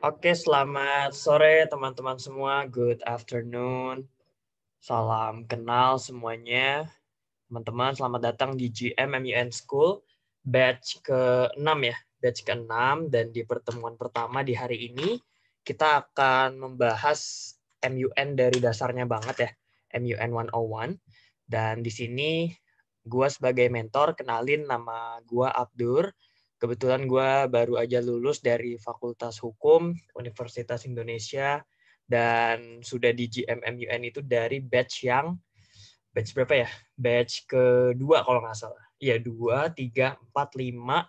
Oke, selamat sore teman-teman semua. Good afternoon. Salam kenal semuanya. Teman-teman, selamat datang di GMMUN School, batch ke-6 ya, batch ke-6. Dan di pertemuan pertama di hari ini, kita akan membahas MUN dari dasarnya banget ya, MUN 101. Dan di sini, gue sebagai mentor, kenalin nama gue Abdur Kebetulan gue baru aja lulus dari Fakultas Hukum Universitas Indonesia dan sudah di GMMUN itu dari batch yang batch berapa ya? Batch kedua kalau nggak salah. Iya dua, tiga, empat, lima.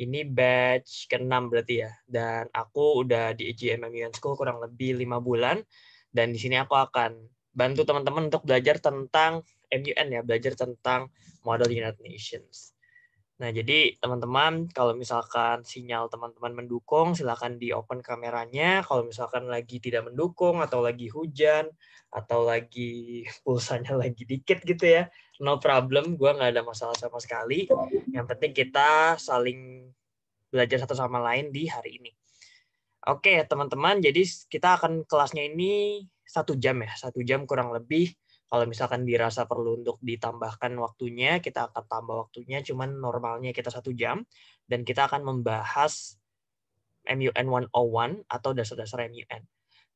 Ini batch ke-6 berarti ya. Dan aku udah di GMMUN School kurang lebih lima bulan. Dan di sini aku akan bantu teman-teman untuk belajar tentang MUN ya, belajar tentang Model United Nations. Nah, jadi teman-teman kalau misalkan sinyal teman-teman mendukung silakan di open kameranya. Kalau misalkan lagi tidak mendukung atau lagi hujan atau lagi pulsanya lagi dikit gitu ya, no problem, gue nggak ada masalah sama sekali. Yang penting kita saling belajar satu sama lain di hari ini. Oke, teman-teman, jadi kita akan kelasnya ini satu jam ya, satu jam kurang lebih kalau misalkan dirasa perlu untuk ditambahkan waktunya, kita akan tambah waktunya, cuman normalnya kita satu jam, dan kita akan membahas MUN 101 atau dasar-dasar MUN.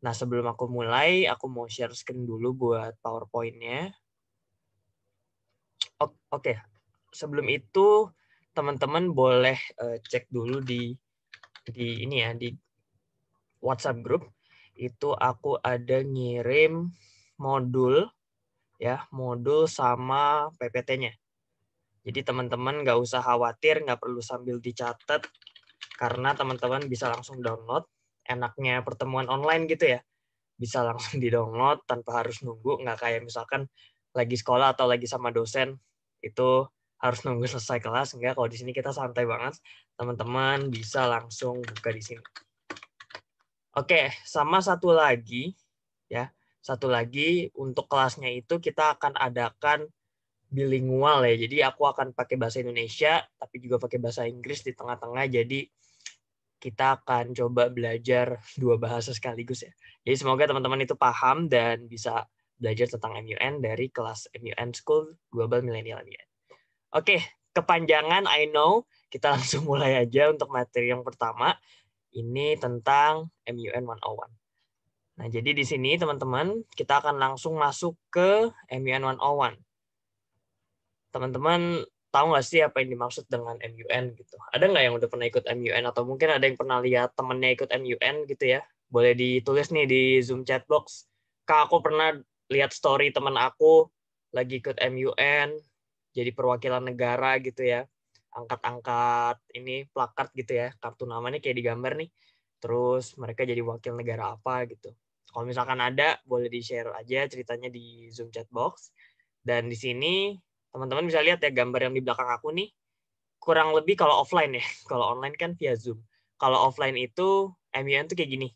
Nah, sebelum aku mulai, aku mau share screen dulu buat PowerPoint-nya. Oke, okay. sebelum itu teman-teman boleh eh, cek dulu di di ini ya di WhatsApp group itu aku ada ngirim modul ya modul sama PPT-nya. Jadi teman-teman nggak usah khawatir, nggak perlu sambil dicatat, karena teman-teman bisa langsung download. Enaknya pertemuan online gitu ya, bisa langsung di-download tanpa harus nunggu, nggak kayak misalkan lagi sekolah atau lagi sama dosen, itu harus nunggu selesai kelas. nggak kalau di sini kita santai banget, teman-teman bisa langsung buka di sini. Oke, sama satu lagi ya satu lagi untuk kelasnya itu kita akan adakan bilingual ya. Jadi aku akan pakai bahasa Indonesia tapi juga pakai bahasa Inggris di tengah-tengah. Jadi kita akan coba belajar dua bahasa sekaligus ya. Jadi semoga teman-teman itu paham dan bisa belajar tentang MUN dari kelas MUN School Global Millennial MUN. Oke, kepanjangan I know. Kita langsung mulai aja untuk materi yang pertama. Ini tentang MUN 101. Nah, jadi di sini teman-teman, kita akan langsung masuk ke MUN 101. Teman-teman tahu nggak sih apa yang dimaksud dengan MUN gitu? Ada nggak yang udah pernah ikut MUN atau mungkin ada yang pernah lihat temennya ikut MUN gitu ya? Boleh ditulis nih di Zoom chat box. Kak, aku pernah lihat story teman aku lagi ikut MUN, jadi perwakilan negara gitu ya. Angkat-angkat ini plakat gitu ya, kartu namanya kayak di gambar nih. Terus mereka jadi wakil negara apa gitu kalau misalkan ada, boleh di-share aja ceritanya di Zoom chat box. Dan di sini teman-teman bisa lihat ya gambar yang di belakang aku nih. Kurang lebih kalau offline ya. Kalau online kan via Zoom. Kalau offline itu MUN tuh kayak gini.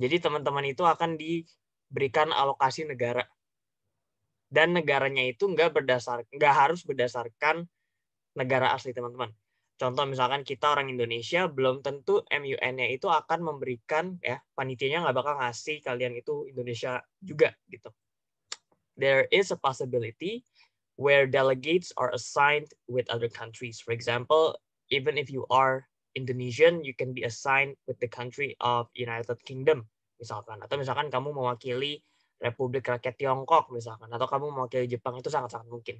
Jadi teman-teman itu akan diberikan alokasi negara. Dan negaranya itu nggak berdasar nggak harus berdasarkan negara asli teman-teman. Contoh misalkan kita orang Indonesia belum tentu MUN-nya itu akan memberikan ya panitianya nggak bakal ngasih kalian itu Indonesia juga gitu. There is a possibility where delegates are assigned with other countries. For example, even if you are Indonesian, you can be assigned with the country of United Kingdom misalkan. Atau misalkan kamu mewakili Republik Rakyat Tiongkok misalkan. Atau kamu mewakili Jepang itu sangat-sangat mungkin.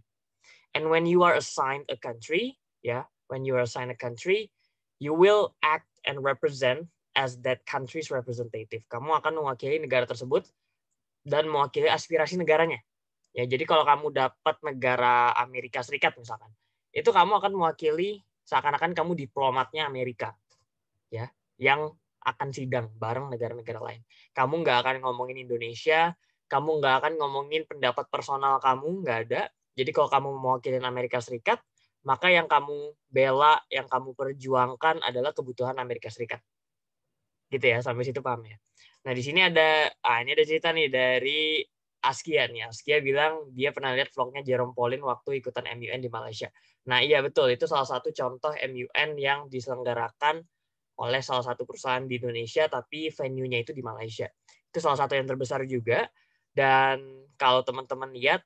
And when you are assigned a country, ya, yeah, when you are assigned a country, you will act and represent as that country's representative. Kamu akan mewakili negara tersebut dan mewakili aspirasi negaranya. Ya, jadi kalau kamu dapat negara Amerika Serikat misalkan, itu kamu akan mewakili seakan-akan kamu diplomatnya Amerika. Ya, yang akan sidang bareng negara-negara lain. Kamu nggak akan ngomongin Indonesia, kamu nggak akan ngomongin pendapat personal kamu, nggak ada. Jadi kalau kamu mewakili Amerika Serikat, maka yang kamu bela, yang kamu perjuangkan adalah kebutuhan Amerika Serikat. Gitu ya, sampai situ paham ya. Nah, di sini ada ah ini ada cerita nih dari Askia nih. Askia bilang dia pernah lihat vlognya Jerome Pauline waktu ikutan MUN di Malaysia. Nah, iya betul, itu salah satu contoh MUN yang diselenggarakan oleh salah satu perusahaan di Indonesia tapi venue-nya itu di Malaysia. Itu salah satu yang terbesar juga dan kalau teman-teman lihat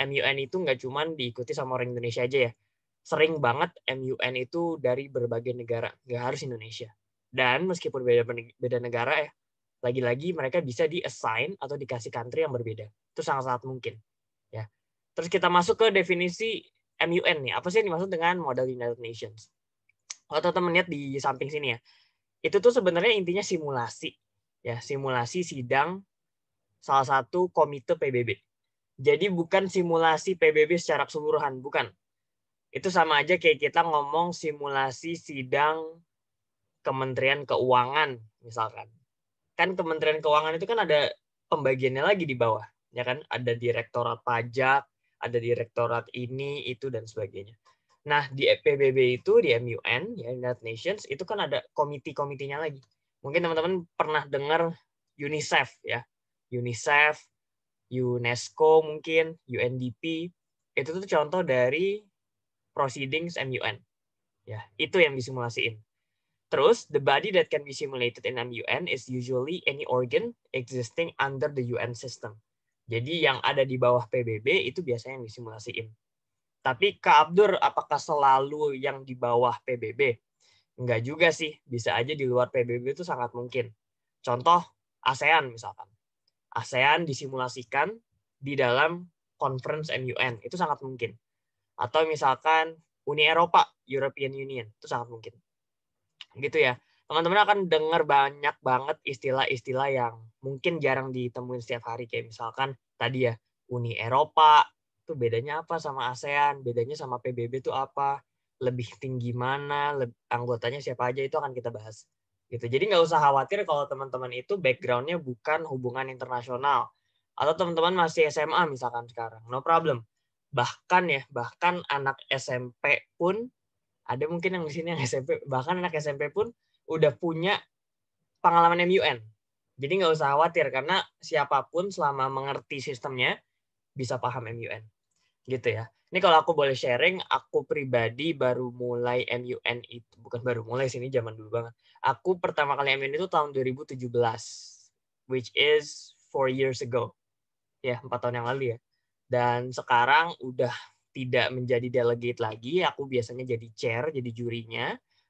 MUN itu nggak cuman diikuti sama orang Indonesia aja ya sering banget MUN itu dari berbagai negara, nggak harus Indonesia. Dan meskipun beda beda negara ya, lagi-lagi mereka bisa di-assign atau dikasih country yang berbeda. Itu sangat-sangat mungkin. Ya. Terus kita masuk ke definisi MUN nih. Apa sih yang dimaksud dengan model United Nations? Kalau teman-teman lihat di samping sini ya, itu tuh sebenarnya intinya simulasi. Ya, simulasi sidang salah satu komite PBB. Jadi bukan simulasi PBB secara keseluruhan, bukan itu sama aja kayak kita ngomong simulasi sidang Kementerian Keuangan misalkan. Kan Kementerian Keuangan itu kan ada pembagiannya lagi di bawah, ya kan? Ada direktorat pajak, ada direktorat ini, itu dan sebagainya. Nah, di e PBB itu di MUN, ya United Nations itu kan ada komite komitinya lagi. Mungkin teman-teman pernah dengar UNICEF ya. UNICEF, UNESCO mungkin, UNDP. Itu tuh contoh dari proceedings MUN. Ya, itu yang disimulasiin. Terus, the body that can be simulated in MUN is usually any organ existing under the UN system. Jadi yang ada di bawah PBB itu biasanya yang disimulasiin. Tapi Kak Abdur, apakah selalu yang di bawah PBB? Enggak juga sih, bisa aja di luar PBB itu sangat mungkin. Contoh, ASEAN misalkan. ASEAN disimulasikan di dalam conference MUN, itu sangat mungkin atau misalkan Uni Eropa, European Union, itu sangat mungkin. Gitu ya. Teman-teman akan dengar banyak banget istilah-istilah yang mungkin jarang ditemuin setiap hari kayak misalkan tadi ya Uni Eropa, itu bedanya apa sama ASEAN, bedanya sama PBB itu apa, lebih tinggi mana, anggotanya siapa aja itu akan kita bahas. Gitu. Jadi nggak usah khawatir kalau teman-teman itu backgroundnya bukan hubungan internasional atau teman-teman masih SMA misalkan sekarang, no problem bahkan ya bahkan anak SMP pun ada mungkin yang di sini yang SMP bahkan anak SMP pun udah punya pengalaman MUN jadi nggak usah khawatir karena siapapun selama mengerti sistemnya bisa paham MUN gitu ya ini kalau aku boleh sharing aku pribadi baru mulai MUN itu bukan baru mulai sini zaman dulu banget aku pertama kali MUN itu tahun 2017 which is four years ago ya empat tahun yang lalu ya dan sekarang udah tidak menjadi delegate lagi, aku biasanya jadi chair, jadi jurinya,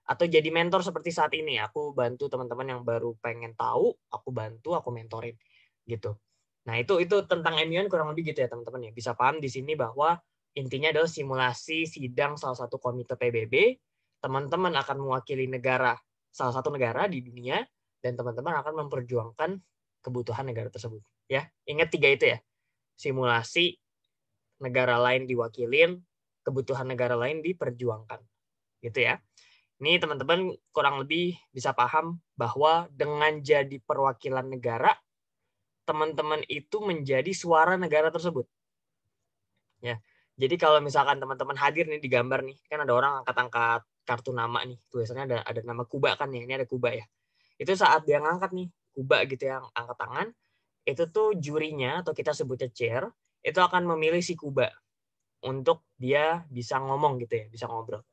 atau jadi mentor seperti saat ini. Aku bantu teman-teman yang baru pengen tahu, aku bantu, aku mentorin gitu. Nah itu itu tentang MUN kurang lebih gitu ya teman-teman ya. Bisa paham di sini bahwa intinya adalah simulasi sidang salah satu komite PBB. Teman-teman akan mewakili negara salah satu negara di dunia dan teman-teman akan memperjuangkan kebutuhan negara tersebut. Ya, ingat tiga itu ya. Simulasi, negara lain diwakilin, kebutuhan negara lain diperjuangkan. Gitu ya. Ini teman-teman kurang lebih bisa paham bahwa dengan jadi perwakilan negara, teman-teman itu menjadi suara negara tersebut. Ya. Jadi kalau misalkan teman-teman hadir nih di gambar nih, kan ada orang angkat-angkat kartu nama nih. Tulisannya ada ada nama Kuba kan ya. Ini ada Kuba ya. Itu saat dia ngangkat nih, Kuba gitu yang angkat tangan, itu tuh jurinya atau kita sebutnya chair itu akan memilih si Kuba untuk dia bisa ngomong gitu ya, bisa ngobrol.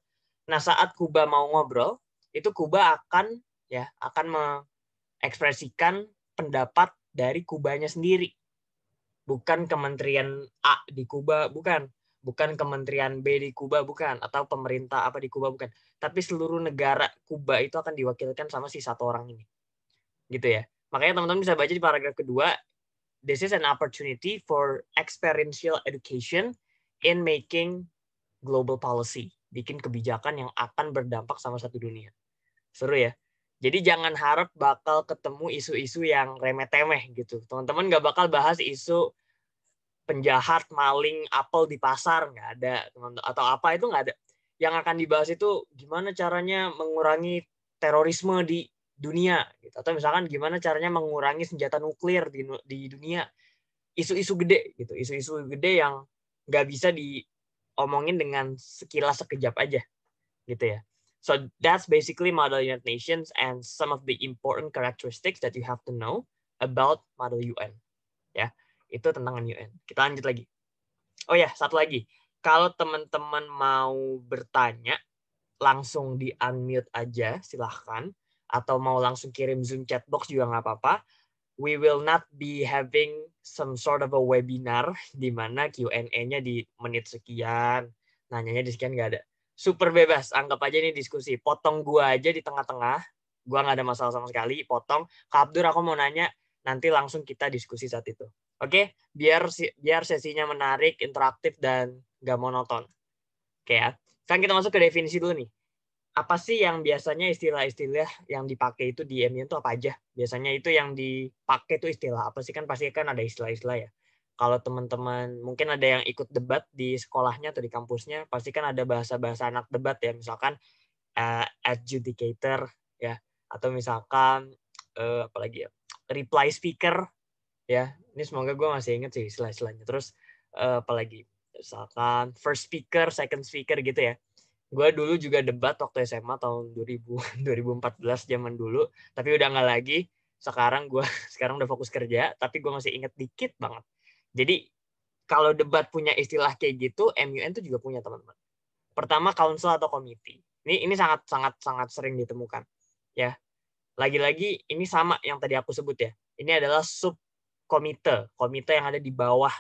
Nah, saat Kuba mau ngobrol, itu Kuba akan ya akan mengekspresikan pendapat dari Kubanya sendiri. Bukan kementerian A di Kuba, bukan. Bukan kementerian B di Kuba, bukan. Atau pemerintah apa di Kuba, bukan. Tapi seluruh negara Kuba itu akan diwakilkan sama si satu orang ini. Gitu ya. Makanya teman-teman bisa baca di paragraf kedua, this is an opportunity for experiential education in making global policy, bikin kebijakan yang akan berdampak sama satu dunia. Seru ya? Jadi jangan harap bakal ketemu isu-isu yang remeh-temeh gitu. Teman-teman nggak bakal bahas isu penjahat maling apel di pasar nggak ada teman atau apa itu nggak ada. Yang akan dibahas itu gimana caranya mengurangi terorisme di dunia gitu. atau misalkan gimana caranya mengurangi senjata nuklir di, di dunia isu-isu gede gitu isu-isu gede yang nggak bisa diomongin dengan sekilas sekejap aja gitu ya so that's basically model United Nations and some of the important characteristics that you have to know about model UN ya itu tentang UN kita lanjut lagi oh ya satu lagi kalau teman-teman mau bertanya langsung di unmute aja silahkan atau mau langsung kirim Zoom chat box juga nggak apa-apa. We will not be having some sort of a webinar di mana Q&A-nya di menit sekian, nanyanya di sekian nggak ada. Super bebas, anggap aja ini diskusi. Potong gua aja di tengah-tengah, gua nggak ada masalah sama sekali, potong. Kak Abdur, aku mau nanya, nanti langsung kita diskusi saat itu. Oke, okay? biar biar sesinya menarik, interaktif, dan nggak monoton. Oke okay, ya. Sekarang kita masuk ke definisi dulu nih apa sih yang biasanya istilah-istilah yang dipakai itu di MU itu apa aja? Biasanya itu yang dipakai itu istilah apa sih kan pasti kan ada istilah-istilah ya. Kalau teman-teman mungkin ada yang ikut debat di sekolahnya atau di kampusnya, pasti kan ada bahasa-bahasa anak debat ya, misalkan uh, adjudicator ya, atau misalkan uh, eh, apalagi ya, reply speaker ya. Ini semoga gue masih ingat sih istilah-istilahnya. Terus uh, eh, apalagi misalkan first speaker, second speaker gitu ya gue dulu juga debat waktu SMA tahun 2000 2014 zaman dulu tapi udah nggak lagi sekarang gue sekarang udah fokus kerja tapi gue masih inget dikit banget jadi kalau debat punya istilah kayak gitu MUN tuh juga punya teman-teman pertama council atau komite ini ini sangat sangat sangat sering ditemukan ya lagi-lagi ini sama yang tadi aku sebut ya ini adalah sub komite komite yang ada di bawah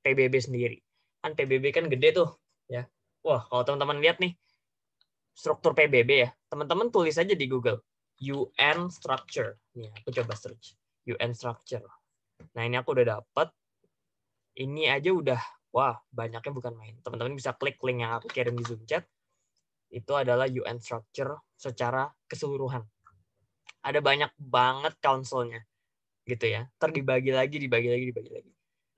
PBB sendiri kan PBB kan gede tuh ya wah kalau teman-teman lihat nih struktur PBB ya. Teman-teman tulis aja di Google UN structure. Nih, aku coba search UN structure. Nah, ini aku udah dapet. Ini aja udah wah, banyaknya bukan main. Teman-teman bisa klik link yang aku kirim di Zoom chat. Itu adalah UN structure secara keseluruhan. Ada banyak banget counselnya gitu ya. Terdibagi lagi, dibagi lagi, dibagi lagi.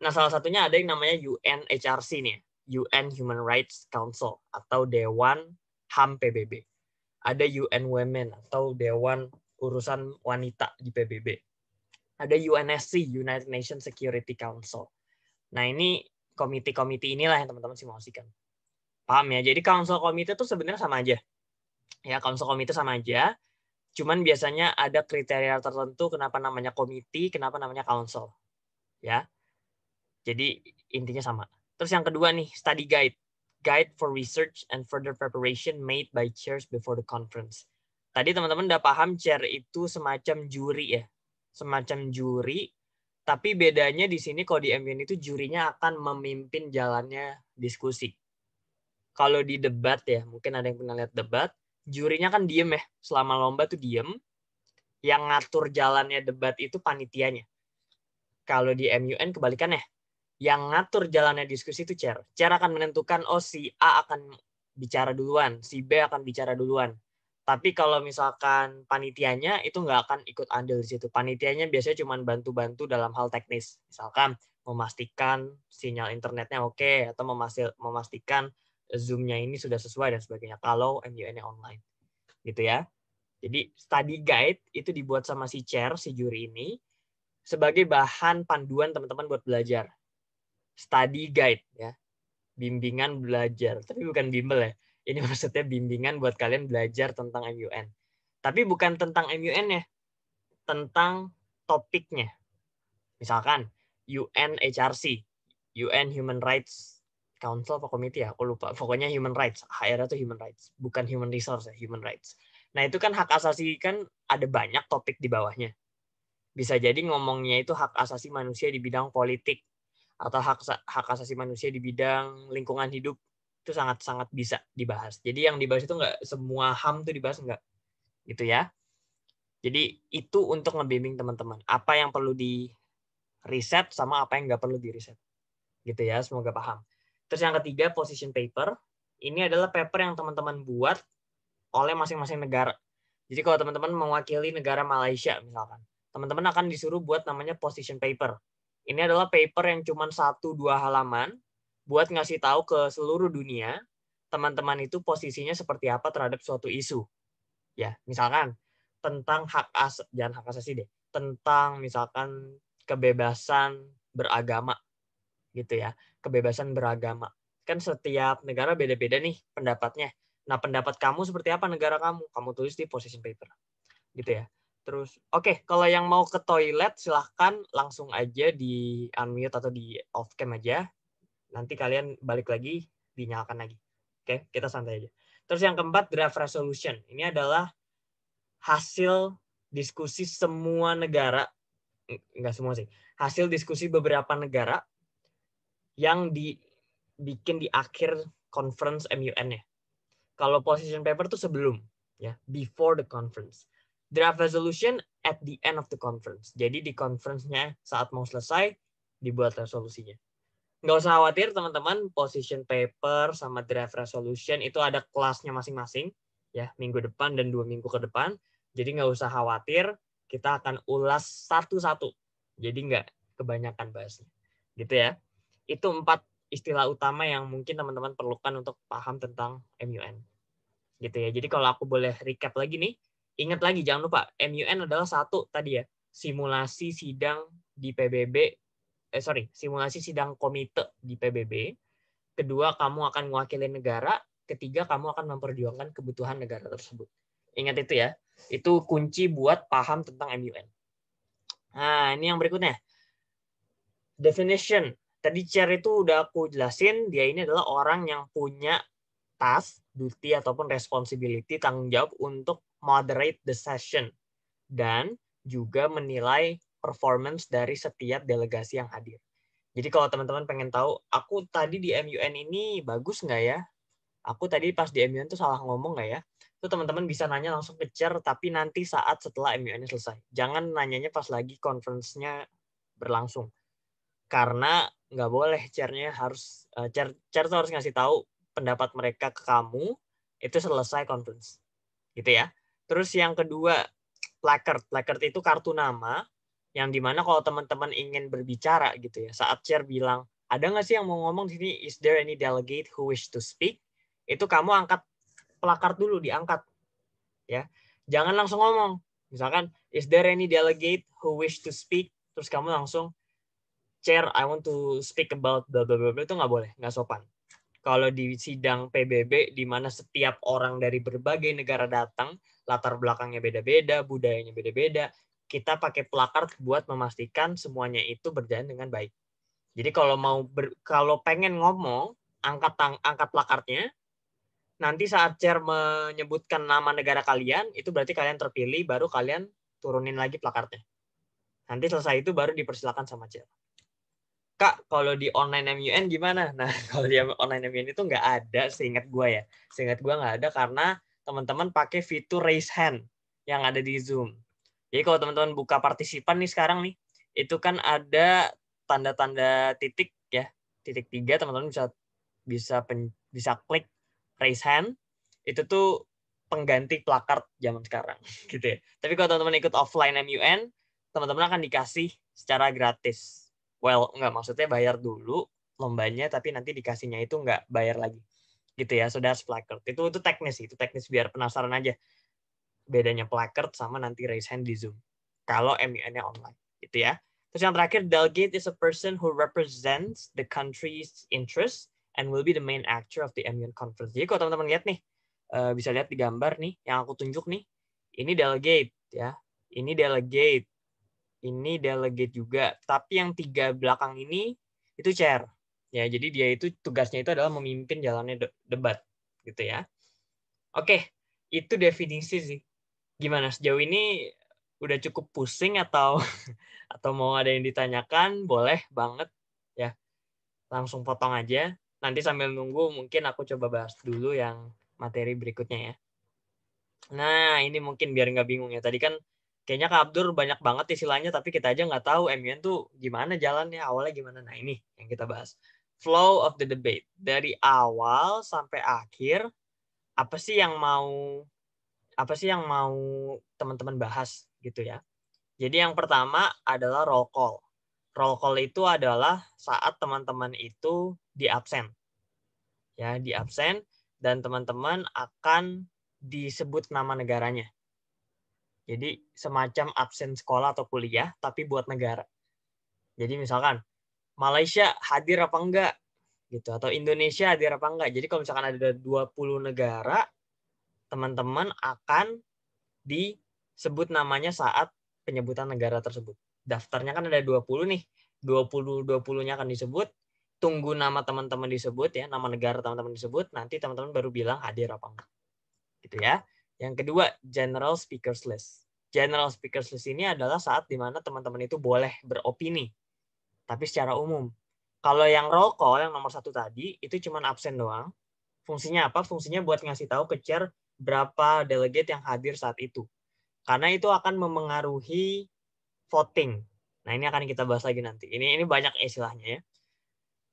Nah, salah satunya ada yang namanya UNHRC nih, ya. UN Human Rights Council atau Dewan HAM PBB. Ada UN Women atau Dewan Urusan Wanita di PBB. Ada UNSC, United Nations Security Council. Nah ini komite-komite inilah yang teman-teman simulasikan. Paham ya? Jadi council komite itu sebenarnya sama aja. Ya, council komite sama aja. Cuman biasanya ada kriteria tertentu kenapa namanya komite, kenapa namanya council. Ya. Jadi intinya sama. Terus yang kedua nih, study guide guide for research and further preparation made by chairs before the conference. Tadi teman-teman udah paham chair itu semacam juri ya, semacam juri. Tapi bedanya di sini kalau di MUN itu jurinya akan memimpin jalannya diskusi. Kalau di debat ya, mungkin ada yang pernah lihat debat, jurinya kan diem ya, selama lomba tuh diem. Yang ngatur jalannya debat itu panitianya. Kalau di MUN kebalikannya, yang ngatur jalannya diskusi itu chair. Chair akan menentukan oh si A akan bicara duluan, si B akan bicara duluan. Tapi kalau misalkan panitianya itu nggak akan ikut andil di situ. Panitianya biasanya cuma bantu-bantu dalam hal teknis. Misalkan memastikan sinyal internetnya oke okay, atau memastikan zoomnya ini sudah sesuai dan sebagainya. Kalau MUN-nya online. Gitu ya. Jadi study guide itu dibuat sama si chair, si juri ini sebagai bahan panduan teman-teman buat belajar study guide ya. ya bimbingan belajar tapi bukan bimbel ya ini maksudnya bimbingan buat kalian belajar tentang MUN tapi bukan tentang MUN ya tentang topiknya misalkan UN HRC UN Human Rights Council apa komite ya aku lupa pokoknya Human Rights HR itu Human Rights bukan Human Resource ya Human Rights nah itu kan hak asasi kan ada banyak topik di bawahnya bisa jadi ngomongnya itu hak asasi manusia di bidang politik atau hak hak asasi manusia di bidang lingkungan hidup itu sangat sangat bisa dibahas. Jadi yang dibahas itu nggak semua ham itu dibahas nggak gitu ya. Jadi itu untuk ngebimbing teman-teman apa yang perlu di riset sama apa yang nggak perlu di riset gitu ya. Semoga paham. Terus yang ketiga position paper ini adalah paper yang teman-teman buat oleh masing-masing negara. Jadi kalau teman-teman mewakili negara Malaysia misalkan, teman-teman akan disuruh buat namanya position paper ini adalah paper yang cuma satu dua halaman buat ngasih tahu ke seluruh dunia teman-teman itu posisinya seperti apa terhadap suatu isu. Ya, misalkan tentang hak as jangan hak asasi deh, tentang misalkan kebebasan beragama gitu ya, kebebasan beragama. Kan setiap negara beda-beda nih pendapatnya. Nah, pendapat kamu seperti apa negara kamu? Kamu tulis di position paper. Gitu ya. Terus, oke, okay, kalau yang mau ke toilet silahkan langsung aja di unmute atau di off cam aja. Nanti kalian balik lagi, dinyalakan lagi. Oke, okay, kita santai aja. Terus yang keempat, draft resolution. Ini adalah hasil diskusi semua negara, nggak semua sih, hasil diskusi beberapa negara yang dibikin di akhir conference MUN ya. Kalau position paper tuh sebelum, ya, before the conference draft resolution at the end of the conference. Jadi di conference-nya saat mau selesai dibuat resolusinya. Nggak usah khawatir teman-teman, position paper sama draft resolution itu ada kelasnya masing-masing ya minggu depan dan dua minggu ke depan. Jadi nggak usah khawatir, kita akan ulas satu-satu. Jadi nggak kebanyakan bahasnya. Gitu ya. Itu empat istilah utama yang mungkin teman-teman perlukan untuk paham tentang MUN. Gitu ya. Jadi kalau aku boleh recap lagi nih, Ingat lagi, jangan lupa, MUN adalah satu tadi ya, simulasi sidang di PBB, eh sorry, simulasi sidang komite di PBB. Kedua, kamu akan mewakili negara. Ketiga, kamu akan memperjuangkan kebutuhan negara tersebut. Ingat itu ya, itu kunci buat paham tentang MUN. Nah, ini yang berikutnya. Definition. Tadi chair itu udah aku jelasin, dia ini adalah orang yang punya task, duty, ataupun responsibility, tanggung jawab untuk moderate the session, dan juga menilai performance dari setiap delegasi yang hadir. Jadi kalau teman-teman pengen tahu, aku tadi di MUN ini bagus nggak ya? Aku tadi pas di MUN itu salah ngomong nggak ya? Itu teman-teman bisa nanya langsung ke chair, tapi nanti saat setelah mun selesai. Jangan nanyanya pas lagi conference-nya berlangsung. Karena nggak boleh chair-nya harus, eh, chair, chair tuh harus ngasih tahu pendapat mereka ke kamu, itu selesai conference. Gitu ya. Terus yang kedua, placard. Placard itu kartu nama yang dimana kalau teman-teman ingin berbicara gitu ya, saat chair bilang, ada nggak sih yang mau ngomong di sini, is there any delegate who wish to speak? Itu kamu angkat placard dulu, diangkat. ya Jangan langsung ngomong. Misalkan, is there any delegate who wish to speak? Terus kamu langsung, chair, I want to speak about the blah blah, blah. itu nggak boleh, nggak sopan. Kalau di sidang PBB, di mana setiap orang dari berbagai negara datang, latar belakangnya beda-beda, budayanya beda-beda. Kita pakai plakar buat memastikan semuanya itu berjalan dengan baik. Jadi kalau mau ber, kalau pengen ngomong, angkat tang, angkat plakarnya. Nanti saat chair menyebutkan nama negara kalian, itu berarti kalian terpilih, baru kalian turunin lagi plakarnya. Nanti selesai itu baru dipersilakan sama chair. Kak, kalau di online MUN gimana? Nah, kalau di online MUN itu nggak ada, seingat gue ya. Seingat gue nggak ada karena teman-teman pakai fitur raise hand yang ada di Zoom. Jadi kalau teman-teman buka partisipan nih sekarang nih, itu kan ada tanda-tanda titik ya, titik tiga teman-teman bisa bisa pen, bisa klik raise hand. Itu tuh pengganti plakat zaman sekarang gitu ya. Tapi kalau teman-teman ikut offline MUN, teman-teman akan dikasih secara gratis. Well, enggak maksudnya bayar dulu lombanya, tapi nanti dikasihnya itu enggak bayar lagi gitu ya sudah placard itu itu teknis itu teknis biar penasaran aja bedanya placard sama nanti raise hand di zoom kalau MUN-nya online gitu ya terus yang terakhir delegate is a person who represents the country's interest and will be the main actor of the MUN conference jadi kalau teman-teman lihat nih eh, bisa lihat di gambar nih yang aku tunjuk nih ini delegate ya ini delegate ini delegate juga tapi yang tiga belakang ini itu chair Ya, jadi dia itu tugasnya itu adalah memimpin jalannya debat gitu ya. Oke, itu definisi sih. Gimana sejauh ini udah cukup pusing atau atau mau ada yang ditanyakan boleh banget ya. Langsung potong aja. Nanti sambil nunggu mungkin aku coba bahas dulu yang materi berikutnya ya. Nah, ini mungkin biar nggak bingung ya. Tadi kan kayaknya Kak Abdur banyak banget istilahnya, tapi kita aja nggak tahu MUN tuh gimana jalannya, awalnya gimana. Nah, ini yang kita bahas flow of the debate dari awal sampai akhir apa sih yang mau apa sih yang mau teman-teman bahas gitu ya. Jadi yang pertama adalah roll call. Roll call itu adalah saat teman-teman itu di absen. Ya, di absen dan teman-teman akan disebut nama negaranya. Jadi semacam absen sekolah atau kuliah tapi buat negara. Jadi misalkan Malaysia hadir apa enggak gitu atau Indonesia hadir apa enggak. Jadi kalau misalkan ada 20 negara teman-teman akan disebut namanya saat penyebutan negara tersebut. Daftarnya kan ada 20 nih. 20 20-nya akan disebut. Tunggu nama teman-teman disebut ya, nama negara teman-teman disebut, nanti teman-teman baru bilang hadir apa enggak. Gitu ya. Yang kedua, general speakers list. General speakers list ini adalah saat dimana teman-teman itu boleh beropini tapi secara umum. Kalau yang roll call yang nomor satu tadi itu cuma absen doang. Fungsinya apa? Fungsinya buat ngasih tahu ke chair berapa delegate yang hadir saat itu. Karena itu akan memengaruhi voting. Nah ini akan kita bahas lagi nanti. Ini ini banyak istilahnya ya.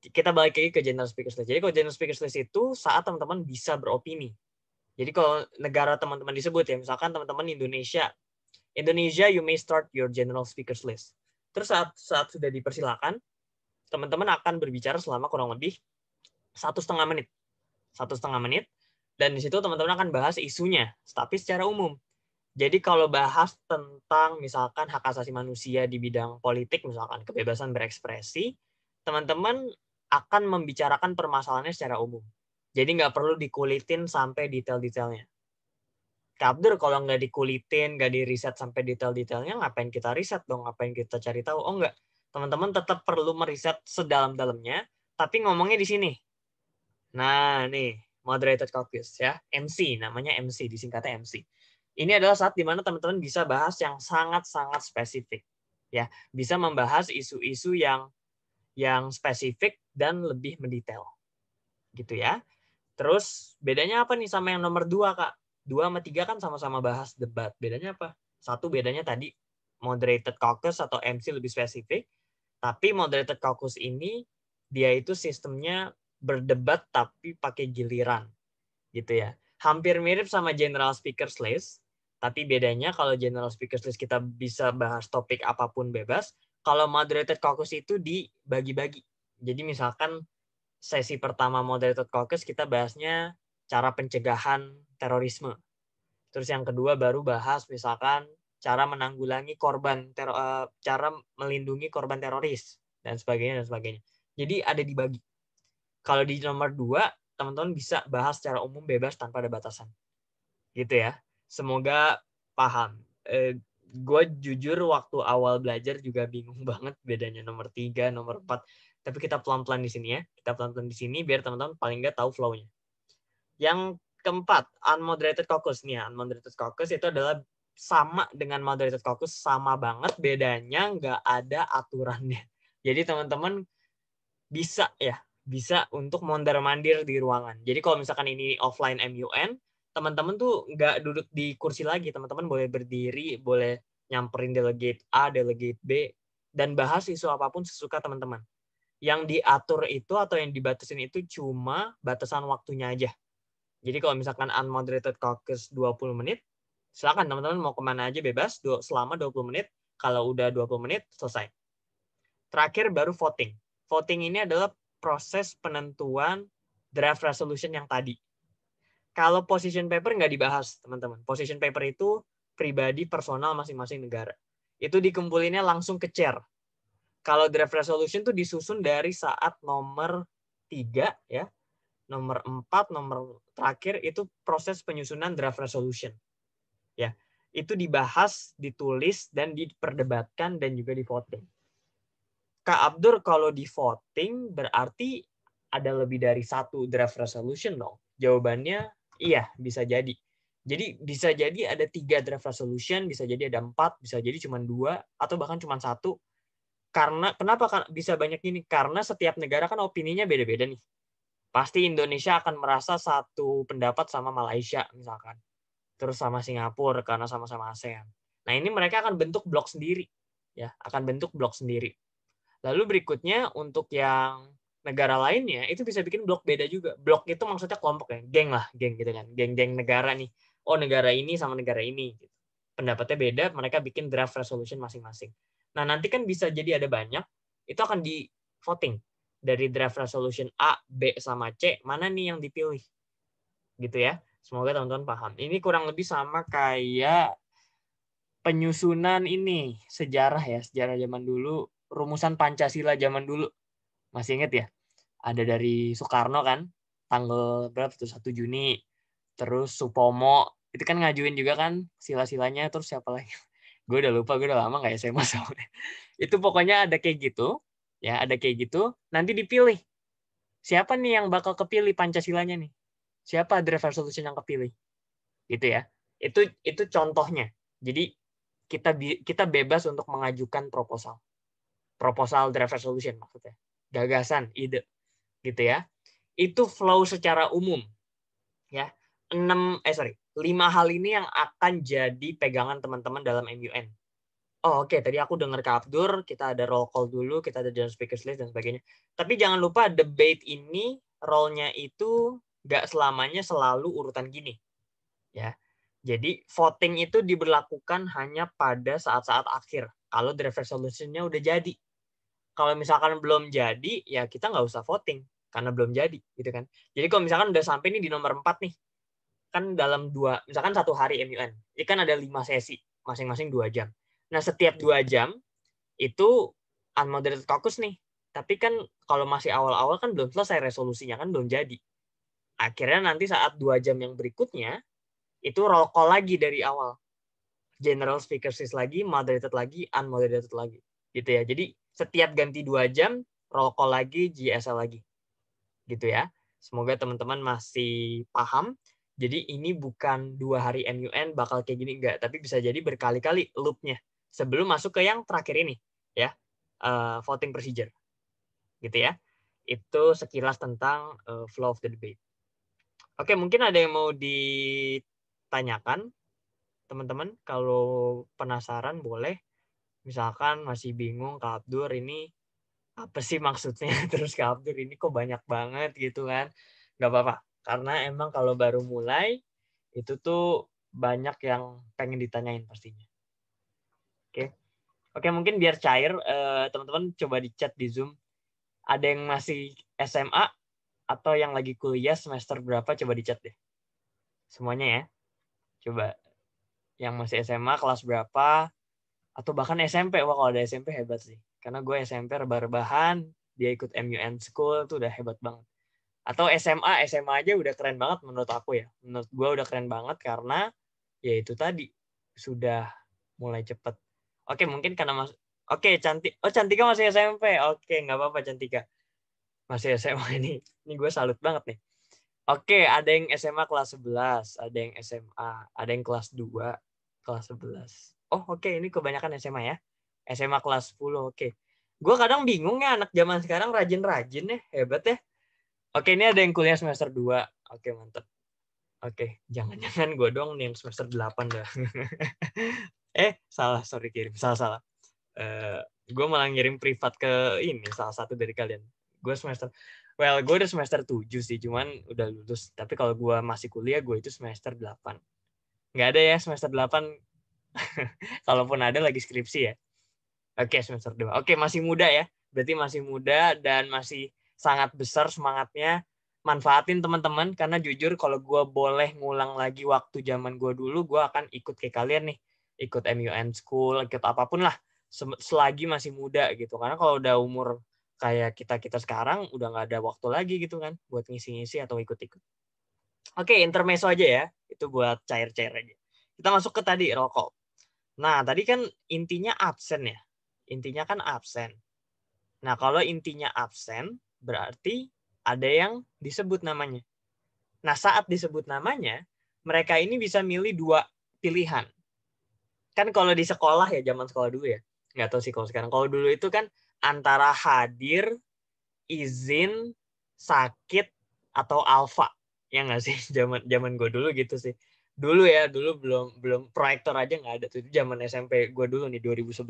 Kita balik lagi ke general speakers list. Jadi kalau general speakers list itu saat teman-teman bisa beropini. Jadi kalau negara teman-teman disebut ya, misalkan teman-teman Indonesia, Indonesia you may start your general speakers list. Terus saat saat sudah dipersilakan, teman-teman akan berbicara selama kurang lebih satu setengah menit, satu setengah menit, dan di situ teman-teman akan bahas isunya, tapi secara umum. Jadi kalau bahas tentang misalkan hak asasi manusia di bidang politik, misalkan kebebasan berekspresi, teman-teman akan membicarakan permasalahannya secara umum. Jadi nggak perlu dikulitin sampai detail-detailnya. Kabdur kalau nggak dikulitin, nggak di riset sampai detail-detailnya, ngapain kita riset dong? Ngapain kita cari tahu? Oh nggak, teman-teman tetap perlu meriset sedalam-dalamnya, tapi ngomongnya di sini. Nah, nih, moderated caucus ya, MC namanya MC disingkatnya MC. Ini adalah saat dimana teman-teman bisa bahas yang sangat-sangat spesifik, ya, bisa membahas isu-isu yang yang spesifik dan lebih mendetail, gitu ya. Terus bedanya apa nih sama yang nomor dua kak? dua sama tiga kan sama-sama bahas debat. Bedanya apa? Satu bedanya tadi moderated caucus atau MC lebih spesifik. Tapi moderated caucus ini dia itu sistemnya berdebat tapi pakai giliran. Gitu ya. Hampir mirip sama general speakers list, tapi bedanya kalau general speakers list kita bisa bahas topik apapun bebas, kalau moderated caucus itu dibagi-bagi. Jadi misalkan sesi pertama moderated caucus kita bahasnya cara pencegahan terorisme. Terus yang kedua baru bahas misalkan cara menanggulangi korban teror, eh, cara melindungi korban teroris dan sebagainya dan sebagainya. Jadi ada dibagi. Kalau di nomor dua teman-teman bisa bahas secara umum bebas tanpa ada batasan. Gitu ya. Semoga paham. Eh, gue jujur waktu awal belajar juga bingung banget bedanya nomor tiga, nomor empat. Tapi kita pelan-pelan di sini ya. Kita pelan-pelan di sini biar teman-teman paling nggak tahu flow-nya. Yang keempat, unmoderated caucus nih. Ya, unmoderated caucus itu adalah sama dengan moderated caucus, sama banget bedanya nggak ada aturannya. Jadi teman-teman bisa ya, bisa untuk mondar-mandir di ruangan. Jadi kalau misalkan ini offline MUN, teman-teman tuh nggak duduk di kursi lagi, teman-teman boleh berdiri, boleh nyamperin delegate A, delegate B, dan bahas isu apapun sesuka teman-teman. Yang diatur itu atau yang dibatasin itu cuma batasan waktunya aja. Jadi kalau misalkan unmoderated caucus 20 menit, silakan teman-teman mau kemana aja bebas selama 20 menit. Kalau udah 20 menit, selesai. Terakhir baru voting. Voting ini adalah proses penentuan draft resolution yang tadi. Kalau position paper nggak dibahas, teman-teman. Position paper itu pribadi personal masing-masing negara. Itu dikumpulinnya langsung ke chair. Kalau draft resolution itu disusun dari saat nomor 3 ya nomor 4, nomor terakhir itu proses penyusunan draft resolution. Ya, itu dibahas, ditulis dan diperdebatkan dan juga di voting. Kak Abdur kalau di voting berarti ada lebih dari satu draft resolution dong. Jawabannya iya, bisa jadi. Jadi bisa jadi ada tiga draft resolution, bisa jadi ada empat, bisa jadi cuma dua, atau bahkan cuma satu. Karena kenapa bisa banyak ini? Karena setiap negara kan opininya beda-beda nih pasti Indonesia akan merasa satu pendapat sama Malaysia misalkan terus sama Singapura karena sama-sama ASEAN nah ini mereka akan bentuk blok sendiri ya akan bentuk blok sendiri lalu berikutnya untuk yang negara lainnya itu bisa bikin blok beda juga blok itu maksudnya kelompok ya geng lah geng gitu kan geng-geng negara nih oh negara ini sama negara ini gitu. pendapatnya beda mereka bikin draft resolution masing-masing nah nanti kan bisa jadi ada banyak itu akan di voting dari draft resolution A, B, sama C, mana nih yang dipilih? Gitu ya. Semoga teman-teman paham. Ini kurang lebih sama kayak penyusunan ini, sejarah ya, sejarah zaman dulu, rumusan Pancasila zaman dulu. Masih inget ya? Ada dari Soekarno kan, tanggal berapa tuh 1 Juni. Terus Supomo, itu kan ngajuin juga kan sila-silanya, terus siapa lagi? gue udah lupa, gue udah lama gak ya, saya masuk. Itu pokoknya ada kayak gitu, ya ada kayak gitu nanti dipilih siapa nih yang bakal kepilih pancasilanya nih siapa driver solution yang kepilih gitu ya itu itu contohnya jadi kita kita bebas untuk mengajukan proposal proposal driver solution maksudnya gagasan ide gitu ya itu flow secara umum ya enam eh sorry lima hal ini yang akan jadi pegangan teman-teman dalam MUN oh oke okay, tadi aku dengar ke Abdur, kita ada roll call dulu, kita ada general speakers list dan sebagainya. Tapi jangan lupa debate ini role-nya itu nggak selamanya selalu urutan gini. Ya. Jadi voting itu diberlakukan hanya pada saat-saat akhir. Kalau draft resolution-nya udah jadi. Kalau misalkan belum jadi, ya kita nggak usah voting karena belum jadi gitu kan. Jadi kalau misalkan udah sampai nih di nomor 4 nih, kan dalam dua, misalkan satu hari MUN, ini ya kan ada lima sesi, masing-masing dua jam Nah, setiap dua jam itu unmoderated caucus nih. Tapi kan kalau masih awal-awal kan belum selesai resolusinya kan belum jadi. Akhirnya nanti saat dua jam yang berikutnya itu roll call lagi dari awal. General speaker sis lagi, moderated lagi, unmoderated lagi. Gitu ya. Jadi setiap ganti dua jam roll call lagi, GSL lagi. Gitu ya. Semoga teman-teman masih paham. Jadi ini bukan dua hari MUN bakal kayak gini enggak, tapi bisa jadi berkali-kali loopnya. nya sebelum masuk ke yang terakhir ini ya uh, voting procedure gitu ya itu sekilas tentang uh, flow of the debate oke mungkin ada yang mau ditanyakan teman-teman kalau penasaran boleh misalkan masih bingung ke Abdur ini apa sih maksudnya terus ke Abdur ini kok banyak banget gitu kan nggak apa-apa karena emang kalau baru mulai itu tuh banyak yang pengen ditanyain pastinya Oke. Oke, mungkin biar cair eh, teman-teman uh, coba di coba dicat di Zoom. Ada yang masih SMA atau yang lagi kuliah semester berapa coba dicat deh. Semuanya ya. Coba yang masih SMA kelas berapa atau bahkan SMP. Wah, kalau ada SMP hebat sih. Karena gue SMP rebah-rebahan, dia ikut MUN school tuh udah hebat banget atau SMA SMA aja udah keren banget menurut aku ya menurut gue udah keren banget karena ya itu tadi sudah mulai cepet Oke, mungkin karena Mas Oke, cantik. Oh, Cantika masih SMP. Oke, nggak apa-apa Cantika. Masih SMA ini. Ini gue salut banget nih. Oke, ada yang SMA kelas 11, ada yang SMA, ada yang kelas 2, kelas 11. Oh, oke, ini kebanyakan SMA ya. SMA kelas 10, oke. Gue kadang bingung ya anak zaman sekarang rajin-rajin ya, hebat ya. Oke, ini ada yang kuliah semester 2. Oke, mantep. Oke, jangan-jangan gue doang nih yang semester 8 dah. eh, salah, sorry kirim, salah-salah. Uh, eh, gue malah ngirim privat ke ini, salah satu dari kalian. Gue semester, well, gue udah semester 7 sih, cuman udah lulus. Tapi kalau gue masih kuliah, gue itu semester 8. Nggak ada ya semester 8, kalaupun ada lagi skripsi ya. Oke, semester 2. Oke, masih muda ya. Berarti masih muda dan masih sangat besar semangatnya manfaatin teman-teman karena jujur kalau gue boleh ngulang lagi waktu zaman gue dulu gue akan ikut kayak kalian nih ikut MUN school ikut apapun lah selagi masih muda gitu karena kalau udah umur kayak kita kita sekarang udah nggak ada waktu lagi gitu kan buat ngisi-ngisi atau ikut-ikut oke intermezzo aja ya itu buat cair-cair aja kita masuk ke tadi rokok nah tadi kan intinya absen ya intinya kan absen nah kalau intinya absen berarti ada yang disebut namanya. Nah, saat disebut namanya, mereka ini bisa milih dua pilihan. Kan kalau di sekolah ya, zaman sekolah dulu ya, nggak tahu sih kalau sekarang. Kalau dulu itu kan antara hadir, izin, sakit, atau alfa. Ya nggak sih? Zaman zaman gue dulu gitu sih. Dulu ya, dulu belum belum proyektor aja nggak ada Itu zaman SMP gue dulu nih 2011.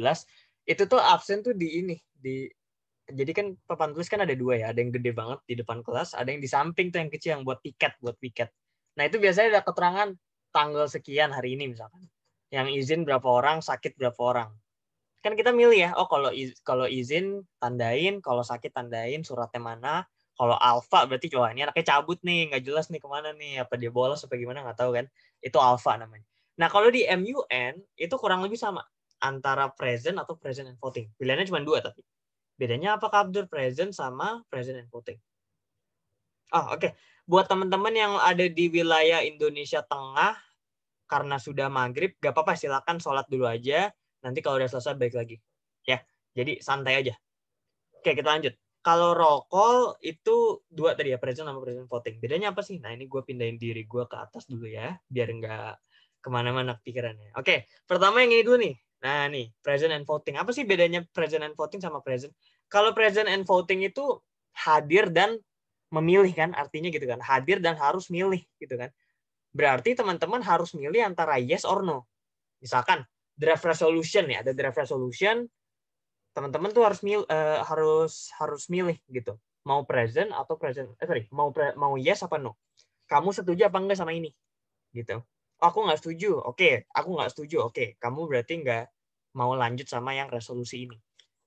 Itu tuh absen tuh di ini, di jadi kan papan tulis kan ada dua ya, ada yang gede banget di depan kelas, ada yang di samping tuh yang kecil yang buat piket buat piket. Nah itu biasanya ada keterangan tanggal sekian hari ini misalkan, yang izin berapa orang, sakit berapa orang. Kan kita milih ya, oh kalau iz kalau izin tandain, kalau sakit tandain, suratnya mana, kalau alfa berarti coba ini anaknya cabut nih, nggak jelas nih kemana nih, apa dia bolos apa gimana nggak tahu kan, itu alfa namanya. Nah kalau di MUN itu kurang lebih sama antara present atau present and voting. Pilihannya cuma dua tapi Bedanya apa Abdur present sama present and voting? Oh, oke. Okay. Buat teman-teman yang ada di wilayah Indonesia Tengah, karena sudah maghrib, gak apa-apa silakan sholat dulu aja. Nanti kalau udah selesai baik lagi. Ya, jadi santai aja. Oke, kita lanjut. Kalau rokok itu dua tadi ya, present sama present voting. Bedanya apa sih? Nah, ini gue pindahin diri gue ke atas dulu ya, biar nggak kemana-mana pikirannya. Oke, pertama yang ini dulu nih. Nah nih, present and voting. Apa sih bedanya present and voting sama present? Kalau present and voting itu hadir dan memilih kan, artinya gitu kan. Hadir dan harus milih gitu kan. Berarti teman-teman harus milih antara yes or no. Misalkan draft resolution ya, ada draft resolution, teman-teman tuh harus mil, uh, harus harus milih gitu. Mau present atau present eh sorry, mau pre, mau yes apa no. Kamu setuju apa enggak sama ini? Gitu aku nggak setuju oke okay. aku nggak setuju oke okay. kamu berarti nggak mau lanjut sama yang resolusi ini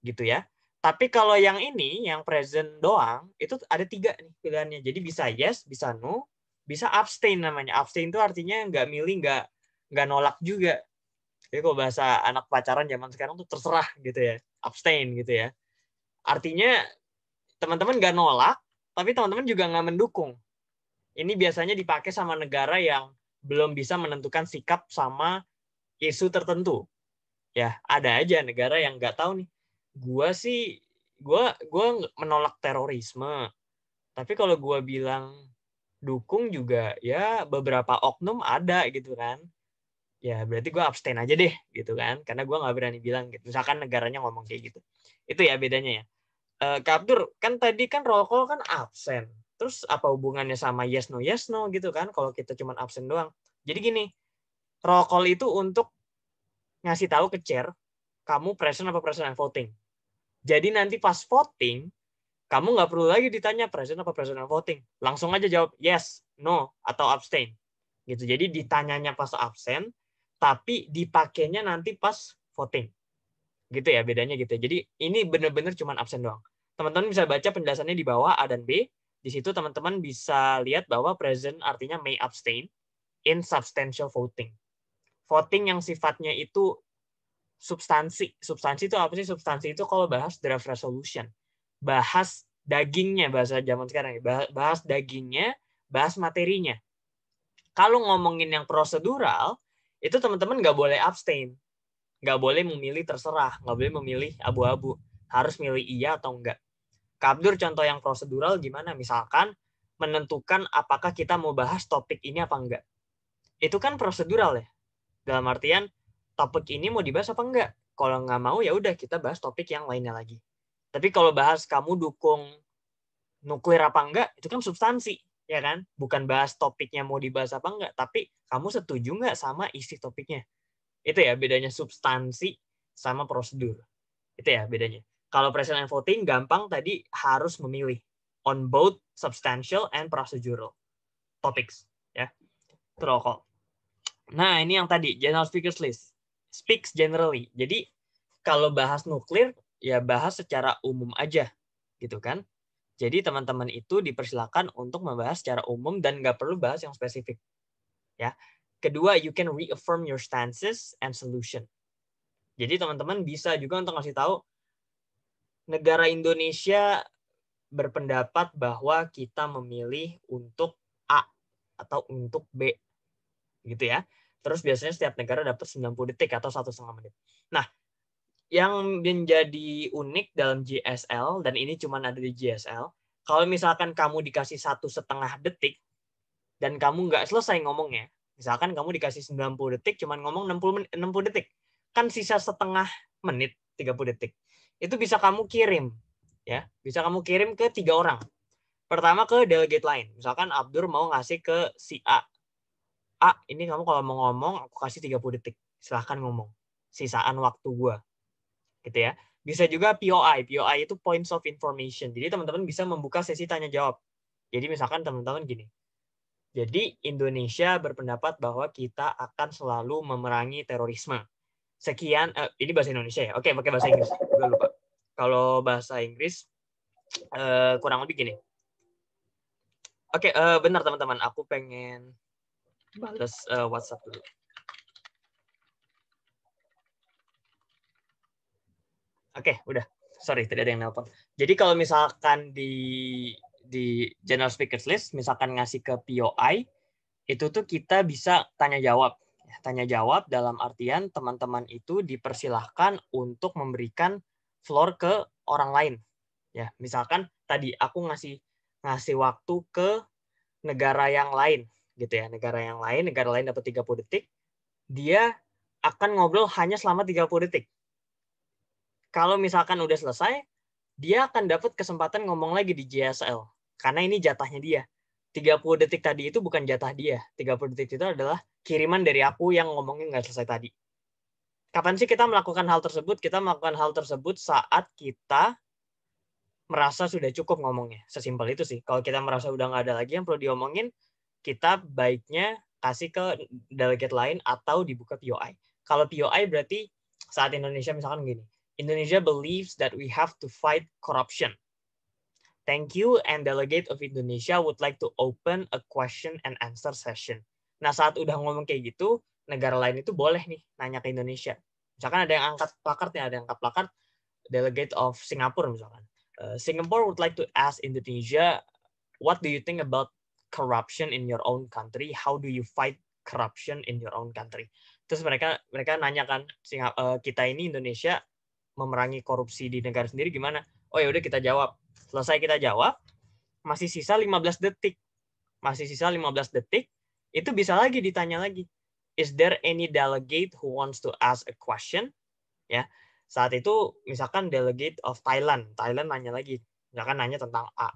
gitu ya tapi kalau yang ini yang present doang itu ada tiga nih pilihannya jadi bisa yes bisa no bisa abstain namanya abstain itu artinya nggak milih nggak nggak nolak juga jadi kalau bahasa anak pacaran zaman sekarang tuh terserah gitu ya abstain gitu ya artinya teman-teman nggak nolak tapi teman-teman juga nggak mendukung ini biasanya dipakai sama negara yang belum bisa menentukan sikap sama isu tertentu. Ya, ada aja negara yang nggak tahu nih. Gua sih gua gua menolak terorisme. Tapi kalau gua bilang dukung juga ya beberapa oknum ada gitu kan. Ya berarti gua abstain aja deh gitu kan. Karena gua nggak berani bilang gitu. Misalkan negaranya ngomong kayak gitu. Itu ya bedanya ya. Uh, eh, Kaptur, kan tadi kan rokok kan absen terus apa hubungannya sama yes no yes no gitu kan kalau kita cuma absen doang jadi gini roll call itu untuk ngasih tahu ke chair kamu present apa present voting jadi nanti pas voting kamu nggak perlu lagi ditanya present apa present voting langsung aja jawab yes no atau abstain gitu jadi ditanyanya pas absen tapi dipakainya nanti pas voting gitu ya bedanya gitu ya. jadi ini bener-bener cuma absen doang teman-teman bisa baca penjelasannya di bawah A dan B di situ teman-teman bisa lihat bahwa present artinya may abstain in substantial voting. Voting yang sifatnya itu substansi. Substansi itu apa sih? Substansi itu kalau bahas draft resolution. Bahas dagingnya bahasa zaman sekarang. Ya. Bahas dagingnya, bahas materinya. Kalau ngomongin yang prosedural, itu teman-teman nggak boleh abstain. Nggak boleh memilih terserah. Nggak boleh memilih abu-abu. Harus milih iya atau enggak Kabdur contoh yang prosedural gimana? Misalkan menentukan apakah kita mau bahas topik ini apa enggak. Itu kan prosedural ya. Dalam artian topik ini mau dibahas apa enggak. Kalau nggak mau ya udah kita bahas topik yang lainnya lagi. Tapi kalau bahas kamu dukung nuklir apa enggak, itu kan substansi, ya kan? Bukan bahas topiknya mau dibahas apa enggak, tapi kamu setuju enggak sama isi topiknya. Itu ya bedanya substansi sama prosedur. Itu ya bedanya. Kalau present and voting gampang tadi harus memilih on both substantial and procedural topics ya. Protokol. Nah, ini yang tadi general speakers list. Speaks generally. Jadi kalau bahas nuklir ya bahas secara umum aja gitu kan. Jadi teman-teman itu dipersilakan untuk membahas secara umum dan nggak perlu bahas yang spesifik. Ya. Kedua, you can reaffirm your stances and solution. Jadi teman-teman bisa juga untuk ngasih tahu negara Indonesia berpendapat bahwa kita memilih untuk A atau untuk B gitu ya. Terus biasanya setiap negara dapat 90 detik atau satu setengah menit. Nah, yang menjadi unik dalam GSL dan ini cuma ada di GSL, kalau misalkan kamu dikasih satu setengah detik dan kamu nggak selesai ngomongnya, misalkan kamu dikasih 90 detik, cuma ngomong 60, menit, 60 detik, kan sisa setengah menit 30 detik itu bisa kamu kirim ya bisa kamu kirim ke tiga orang pertama ke delegate lain misalkan Abdur mau ngasih ke si A A ini kamu kalau mau ngomong aku kasih 30 detik silahkan ngomong sisaan waktu gue gitu ya bisa juga POI POI itu points of information jadi teman-teman bisa membuka sesi tanya jawab jadi misalkan teman-teman gini jadi Indonesia berpendapat bahwa kita akan selalu memerangi terorisme sekian uh, ini bahasa Indonesia ya oke pakai bahasa Inggris juga lupa kalau bahasa Inggris uh, kurang lebih gini oke uh, eh, benar teman-teman aku pengen balas uh, WhatsApp dulu oke udah sorry tidak ada yang nelpon jadi kalau misalkan di di general speakers list misalkan ngasih ke POI itu tuh kita bisa tanya jawab tanya jawab dalam artian teman-teman itu dipersilahkan untuk memberikan floor ke orang lain. Ya, misalkan tadi aku ngasih ngasih waktu ke negara yang lain gitu ya, negara yang lain, negara lain dapat 30 detik, dia akan ngobrol hanya selama 30 detik. Kalau misalkan udah selesai, dia akan dapat kesempatan ngomong lagi di GSL karena ini jatahnya dia. 30 detik tadi itu bukan jatah dia. 30 detik itu adalah kiriman dari aku yang ngomongnya nggak selesai tadi. Kapan sih kita melakukan hal tersebut? Kita melakukan hal tersebut saat kita merasa sudah cukup ngomongnya. Sesimpel itu sih. Kalau kita merasa udah nggak ada lagi yang perlu diomongin, kita baiknya kasih ke delegate lain atau dibuka POI. Kalau POI berarti saat Indonesia misalkan gini, Indonesia believes that we have to fight corruption. Thank you and delegate of Indonesia would like to open a question and answer session. Nah, saat udah ngomong kayak gitu, negara lain itu boleh nih nanya ke Indonesia. Misalkan ada yang angkat plakatnya, ada yang angkat plakat delegate of Singapore misalkan. Uh, Singapore would like to ask Indonesia, what do you think about corruption in your own country? How do you fight corruption in your own country? Terus mereka mereka nanya kan, uh, kita ini Indonesia memerangi korupsi di negara sendiri gimana? Oh ya udah kita jawab. Selesai kita jawab, masih sisa 15 detik. Masih sisa 15 detik itu bisa lagi ditanya lagi. Is there any delegate who wants to ask a question? Ya, saat itu misalkan delegate of Thailand, Thailand nanya lagi, misalkan nanya tentang A.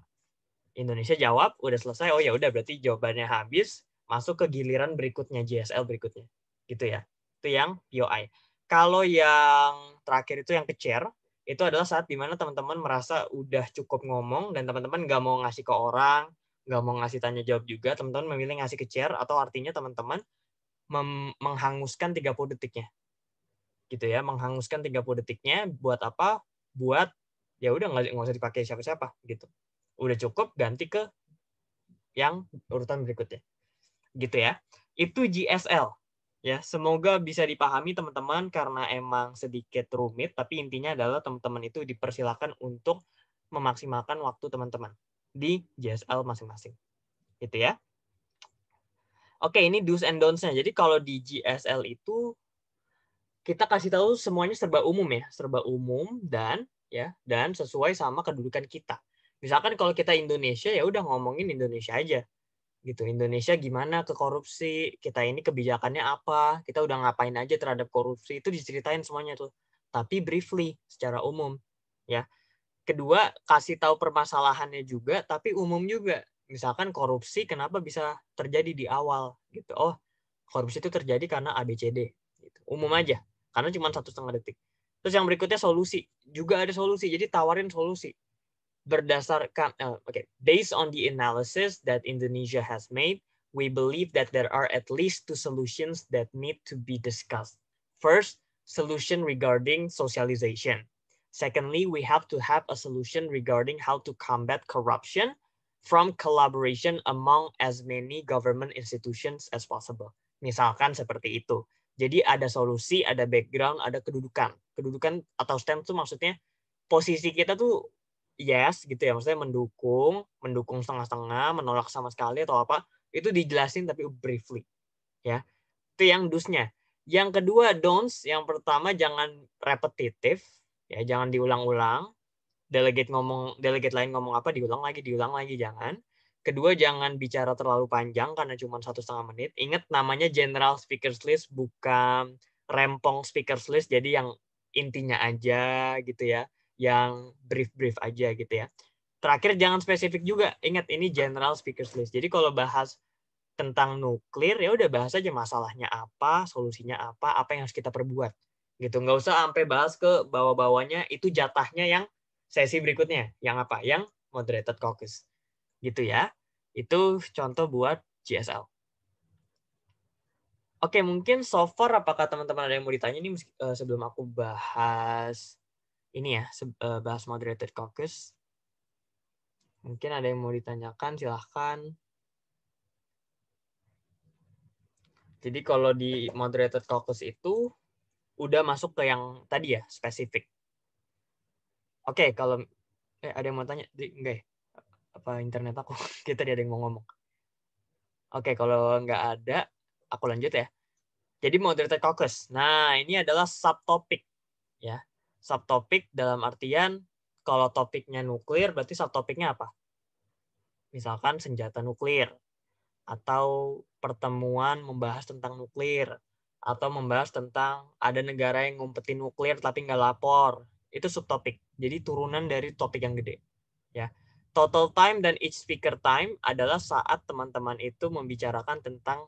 Indonesia jawab, udah selesai, oh ya udah berarti jawabannya habis, masuk ke giliran berikutnya JSL berikutnya, gitu ya. Itu yang POI. Kalau yang terakhir itu yang kecer, itu adalah saat dimana teman-teman merasa udah cukup ngomong dan teman-teman nggak mau ngasih ke orang, nggak mau ngasih tanya jawab juga, teman-teman memilih ngasih ke chair atau artinya teman-teman menghanguskan 30 detiknya. Gitu ya, menghanguskan 30 detiknya buat apa? Buat ya udah nggak usah dipakai siapa-siapa gitu. Udah cukup ganti ke yang urutan berikutnya. Gitu ya. Itu GSL. Ya, semoga bisa dipahami teman-teman karena emang sedikit rumit tapi intinya adalah teman-teman itu dipersilakan untuk memaksimalkan waktu teman-teman di JSL masing-masing. Gitu ya. Oke, ini do's and don'ts-nya. Jadi kalau di JSL itu kita kasih tahu semuanya serba umum ya, serba umum dan ya dan sesuai sama kedudukan kita. Misalkan kalau kita Indonesia ya udah ngomongin Indonesia aja. Gitu. Indonesia gimana ke korupsi, kita ini kebijakannya apa, kita udah ngapain aja terhadap korupsi, itu diceritain semuanya tuh. Tapi briefly secara umum ya kedua kasih tahu permasalahannya juga tapi umum juga misalkan korupsi kenapa bisa terjadi di awal gitu oh korupsi itu terjadi karena ABCD gitu. umum aja karena cuma satu setengah detik terus yang berikutnya solusi juga ada solusi jadi tawarin solusi berdasarkan uh, oke okay. based on the analysis that Indonesia has made we believe that there are at least two solutions that need to be discussed first solution regarding socialization Secondly, we have to have a solution regarding how to combat corruption from collaboration among as many government institutions as possible. Misalkan seperti itu. Jadi ada solusi, ada background, ada kedudukan. Kedudukan atau stand itu maksudnya posisi kita tuh yes gitu ya, maksudnya mendukung, mendukung setengah-setengah, menolak sama sekali atau apa, itu dijelasin tapi briefly. Ya. Itu yang dusnya. Yang kedua don'ts, yang pertama jangan repetitif, ya jangan diulang-ulang delegate ngomong delegate lain ngomong apa diulang lagi diulang lagi jangan kedua jangan bicara terlalu panjang karena cuma satu setengah menit ingat namanya general speakers list bukan rempong speakers list jadi yang intinya aja gitu ya yang brief brief aja gitu ya terakhir jangan spesifik juga ingat ini general speakers list jadi kalau bahas tentang nuklir ya udah bahas aja masalahnya apa solusinya apa apa yang harus kita perbuat gitu nggak usah sampai bahas ke bawah-bawahnya itu jatahnya yang sesi berikutnya yang apa yang moderated caucus gitu ya itu contoh buat GSL Oke, mungkin so far apakah teman-teman ada yang mau ditanya ini eh, sebelum aku bahas ini ya, eh, bahas moderated caucus. Mungkin ada yang mau ditanyakan, silahkan. Jadi kalau di moderated caucus itu udah masuk ke yang tadi ya spesifik. Oke, okay, kalau eh, ada yang mau tanya, enggak ya? apa internet aku? Kita ada yang mau ngomong. Oke, okay, kalau nggak ada, aku lanjut ya. Jadi moderated caucus. Nah, ini adalah subtopik ya. Subtopik dalam artian kalau topiknya nuklir berarti subtopiknya apa? Misalkan senjata nuklir atau pertemuan membahas tentang nuklir atau membahas tentang ada negara yang ngumpetin nuklir tapi nggak lapor. Itu subtopik. Jadi turunan dari topik yang gede. Ya. Total time dan each speaker time adalah saat teman-teman itu membicarakan tentang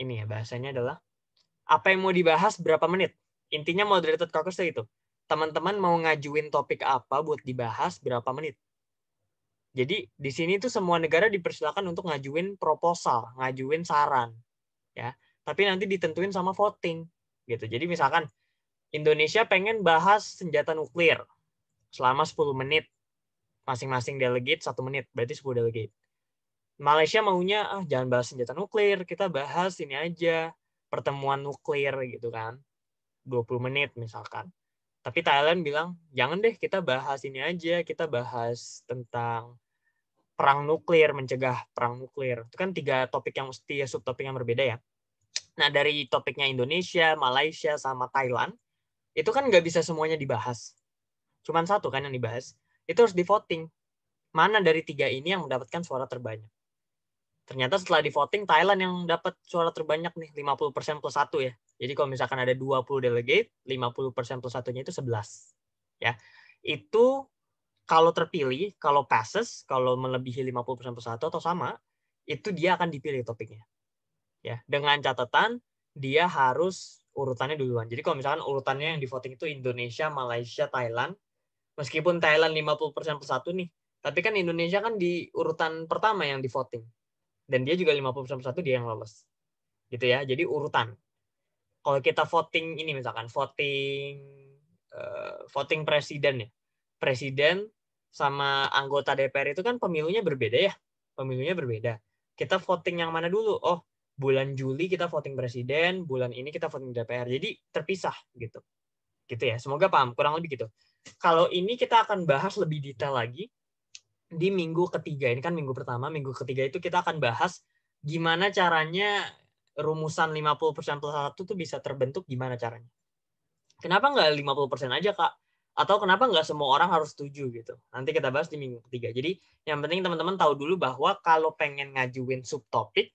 ini ya bahasanya adalah apa yang mau dibahas berapa menit. Intinya moderated caucus itu. Teman-teman mau ngajuin topik apa buat dibahas berapa menit. Jadi di sini tuh semua negara dipersilakan untuk ngajuin proposal, ngajuin saran. Ya tapi nanti ditentuin sama voting gitu. Jadi misalkan Indonesia pengen bahas senjata nuklir selama 10 menit. Masing-masing delegate satu menit, berarti 10 delegate. Malaysia maunya ah jangan bahas senjata nuklir, kita bahas ini aja pertemuan nuklir gitu kan. 20 menit misalkan. Tapi Thailand bilang, jangan deh kita bahas ini aja, kita bahas tentang perang nuklir, mencegah perang nuklir. Itu kan tiga topik yang mesti subtopik yang berbeda ya. Nah dari topiknya Indonesia, Malaysia, sama Thailand, itu kan nggak bisa semuanya dibahas. Cuman satu kan yang dibahas. Itu harus di voting. Mana dari tiga ini yang mendapatkan suara terbanyak. Ternyata setelah di voting, Thailand yang dapat suara terbanyak nih, 50% plus satu ya. Jadi kalau misalkan ada 20 delegate, 50% plus satunya itu 11. Ya, itu kalau terpilih, kalau passes, kalau melebihi 50% plus satu atau sama, itu dia akan dipilih topiknya ya dengan catatan dia harus urutannya duluan. Jadi kalau misalkan urutannya yang di voting itu Indonesia, Malaysia, Thailand, meskipun Thailand 50% persatu nih, tapi kan Indonesia kan di urutan pertama yang di voting. Dan dia juga 50% persatu dia yang lolos. Gitu ya, jadi urutan. Kalau kita voting ini misalkan, voting uh, voting presiden ya. Presiden sama anggota DPR itu kan pemilunya berbeda ya. Pemilunya berbeda. Kita voting yang mana dulu? Oh, bulan Juli kita voting presiden, bulan ini kita voting DPR. Jadi terpisah gitu. Gitu ya. Semoga paham, kurang lebih gitu. Kalau ini kita akan bahas lebih detail lagi di minggu ketiga. Ini kan minggu pertama, minggu ketiga itu kita akan bahas gimana caranya rumusan 50% plus 1 tuh bisa terbentuk gimana caranya. Kenapa nggak 50% aja, Kak? Atau kenapa nggak semua orang harus setuju gitu? Nanti kita bahas di minggu ketiga. Jadi yang penting teman-teman tahu dulu bahwa kalau pengen ngajuin subtopik,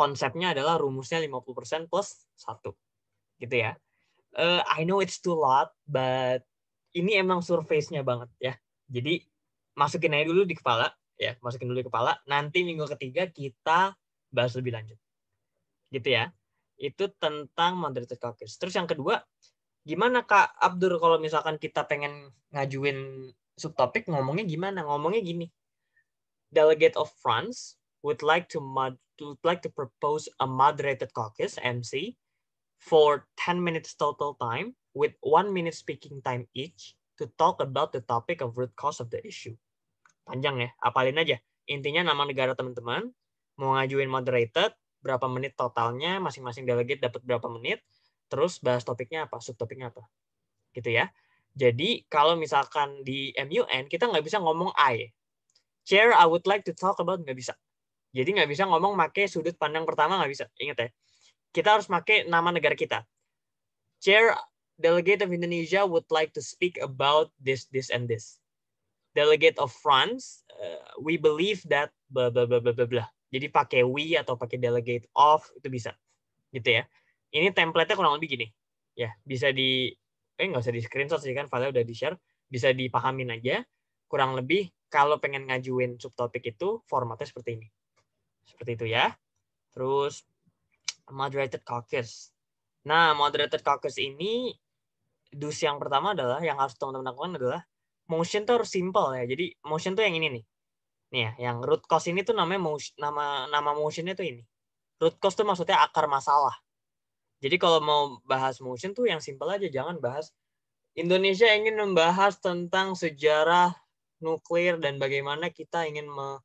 konsepnya adalah rumusnya 50% plus 1. Gitu ya. Uh, I know it's too lot, but ini emang surface-nya banget ya. Jadi masukin aja dulu di kepala, ya, masukin dulu di kepala. Nanti minggu ketiga kita bahas lebih lanjut. Gitu ya. Itu tentang moderated calculus. Terus yang kedua, gimana Kak Abdur kalau misalkan kita pengen ngajuin subtopik ngomongnya gimana? Ngomongnya gini. Delegate of France would like to mod would like to propose a moderated caucus MC for 10 minutes total time with one minute speaking time each to talk about the topic of root cause of the issue. Panjang ya, apalin aja. Intinya nama negara teman-teman, mau ngajuin moderated, berapa menit totalnya, masing-masing delegate dapat berapa menit, terus bahas topiknya apa, subtopiknya apa. Gitu ya. Jadi kalau misalkan di MUN kita nggak bisa ngomong I. Chair, I would like to talk about nggak bisa. Jadi nggak bisa ngomong pakai sudut pandang pertama nggak bisa. Ingat ya. Kita harus pakai nama negara kita. Chair Delegate of Indonesia would like to speak about this, this, and this. Delegate of France, uh, we believe that blah blah blah blah blah blah. Jadi pakai we atau pakai delegate of itu bisa, gitu ya. Ini template-nya kurang lebih gini, ya bisa di eh nggak usah di screenshot sih kan file udah di share, bisa dipahamin aja. Kurang lebih kalau pengen ngajuin subtopik itu formatnya seperti ini. Seperti itu ya. Terus moderated caucus. Nah, moderated caucus ini dus yang pertama adalah yang harus teman-teman lakukan adalah motion tuh harus simple ya. Jadi motion tuh yang ini nih. Nih ya, yang root cause ini tuh namanya motion, nama nama motionnya tuh ini. Root cause tuh maksudnya akar masalah. Jadi kalau mau bahas motion tuh yang simple aja, jangan bahas Indonesia ingin membahas tentang sejarah nuklir dan bagaimana kita ingin me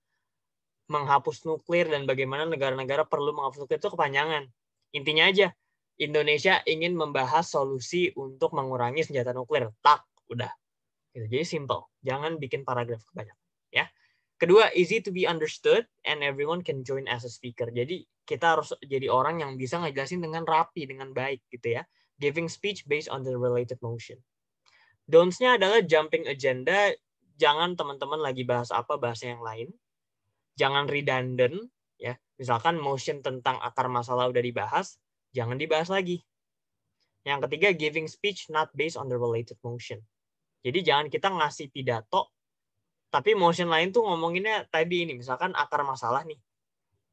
menghapus nuklir dan bagaimana negara-negara perlu menghapus nuklir itu kepanjangan. Intinya aja, Indonesia ingin membahas solusi untuk mengurangi senjata nuklir. Tak, udah. Gitu. Jadi simple, jangan bikin paragraf kebanyakan. Ya. Kedua, easy to be understood and everyone can join as a speaker. Jadi kita harus jadi orang yang bisa ngejelasin dengan rapi, dengan baik gitu ya. Giving speech based on the related motion. Don'ts-nya adalah jumping agenda, jangan teman-teman lagi bahas apa, bahasa yang lain jangan redundant ya. Misalkan motion tentang akar masalah udah dibahas, jangan dibahas lagi. Yang ketiga, giving speech not based on the related motion. Jadi jangan kita ngasih pidato, tapi motion lain tuh ngomonginnya tadi ini, misalkan akar masalah nih.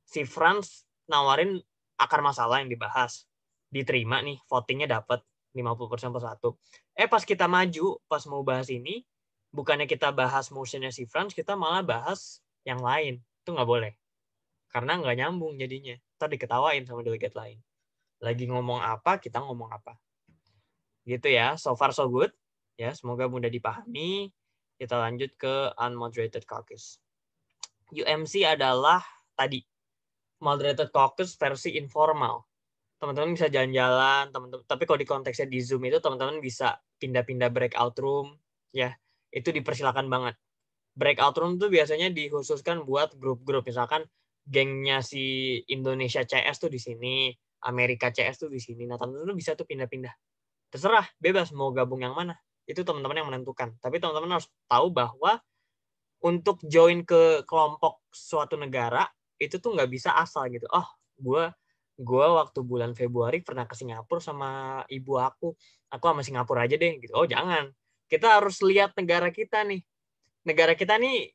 Si Franz nawarin akar masalah yang dibahas. Diterima nih, votingnya dapat 50% plus satu Eh pas kita maju, pas mau bahas ini, bukannya kita bahas motionnya si Franz, kita malah bahas yang lain itu nggak boleh karena nggak nyambung jadinya ntar diketawain sama delegate lain lagi ngomong apa kita ngomong apa gitu ya so far so good ya semoga mudah dipahami kita lanjut ke unmoderated caucus UMC adalah tadi moderated caucus versi informal teman-teman bisa jalan-jalan teman-teman tapi kalau di konteksnya di zoom itu teman-teman bisa pindah-pindah breakout room ya itu dipersilakan banget breakout room tuh biasanya dikhususkan buat grup-grup misalkan gengnya si Indonesia CS tuh di sini, Amerika CS tuh di sini. Nah, teman-teman bisa tuh pindah-pindah. Terserah, bebas mau gabung yang mana. Itu teman-teman yang menentukan. Tapi teman-teman harus tahu bahwa untuk join ke kelompok suatu negara itu tuh nggak bisa asal gitu. Oh, gue gue waktu bulan Februari pernah ke Singapura sama ibu aku. Aku sama Singapura aja deh gitu. Oh, jangan. Kita harus lihat negara kita nih negara kita nih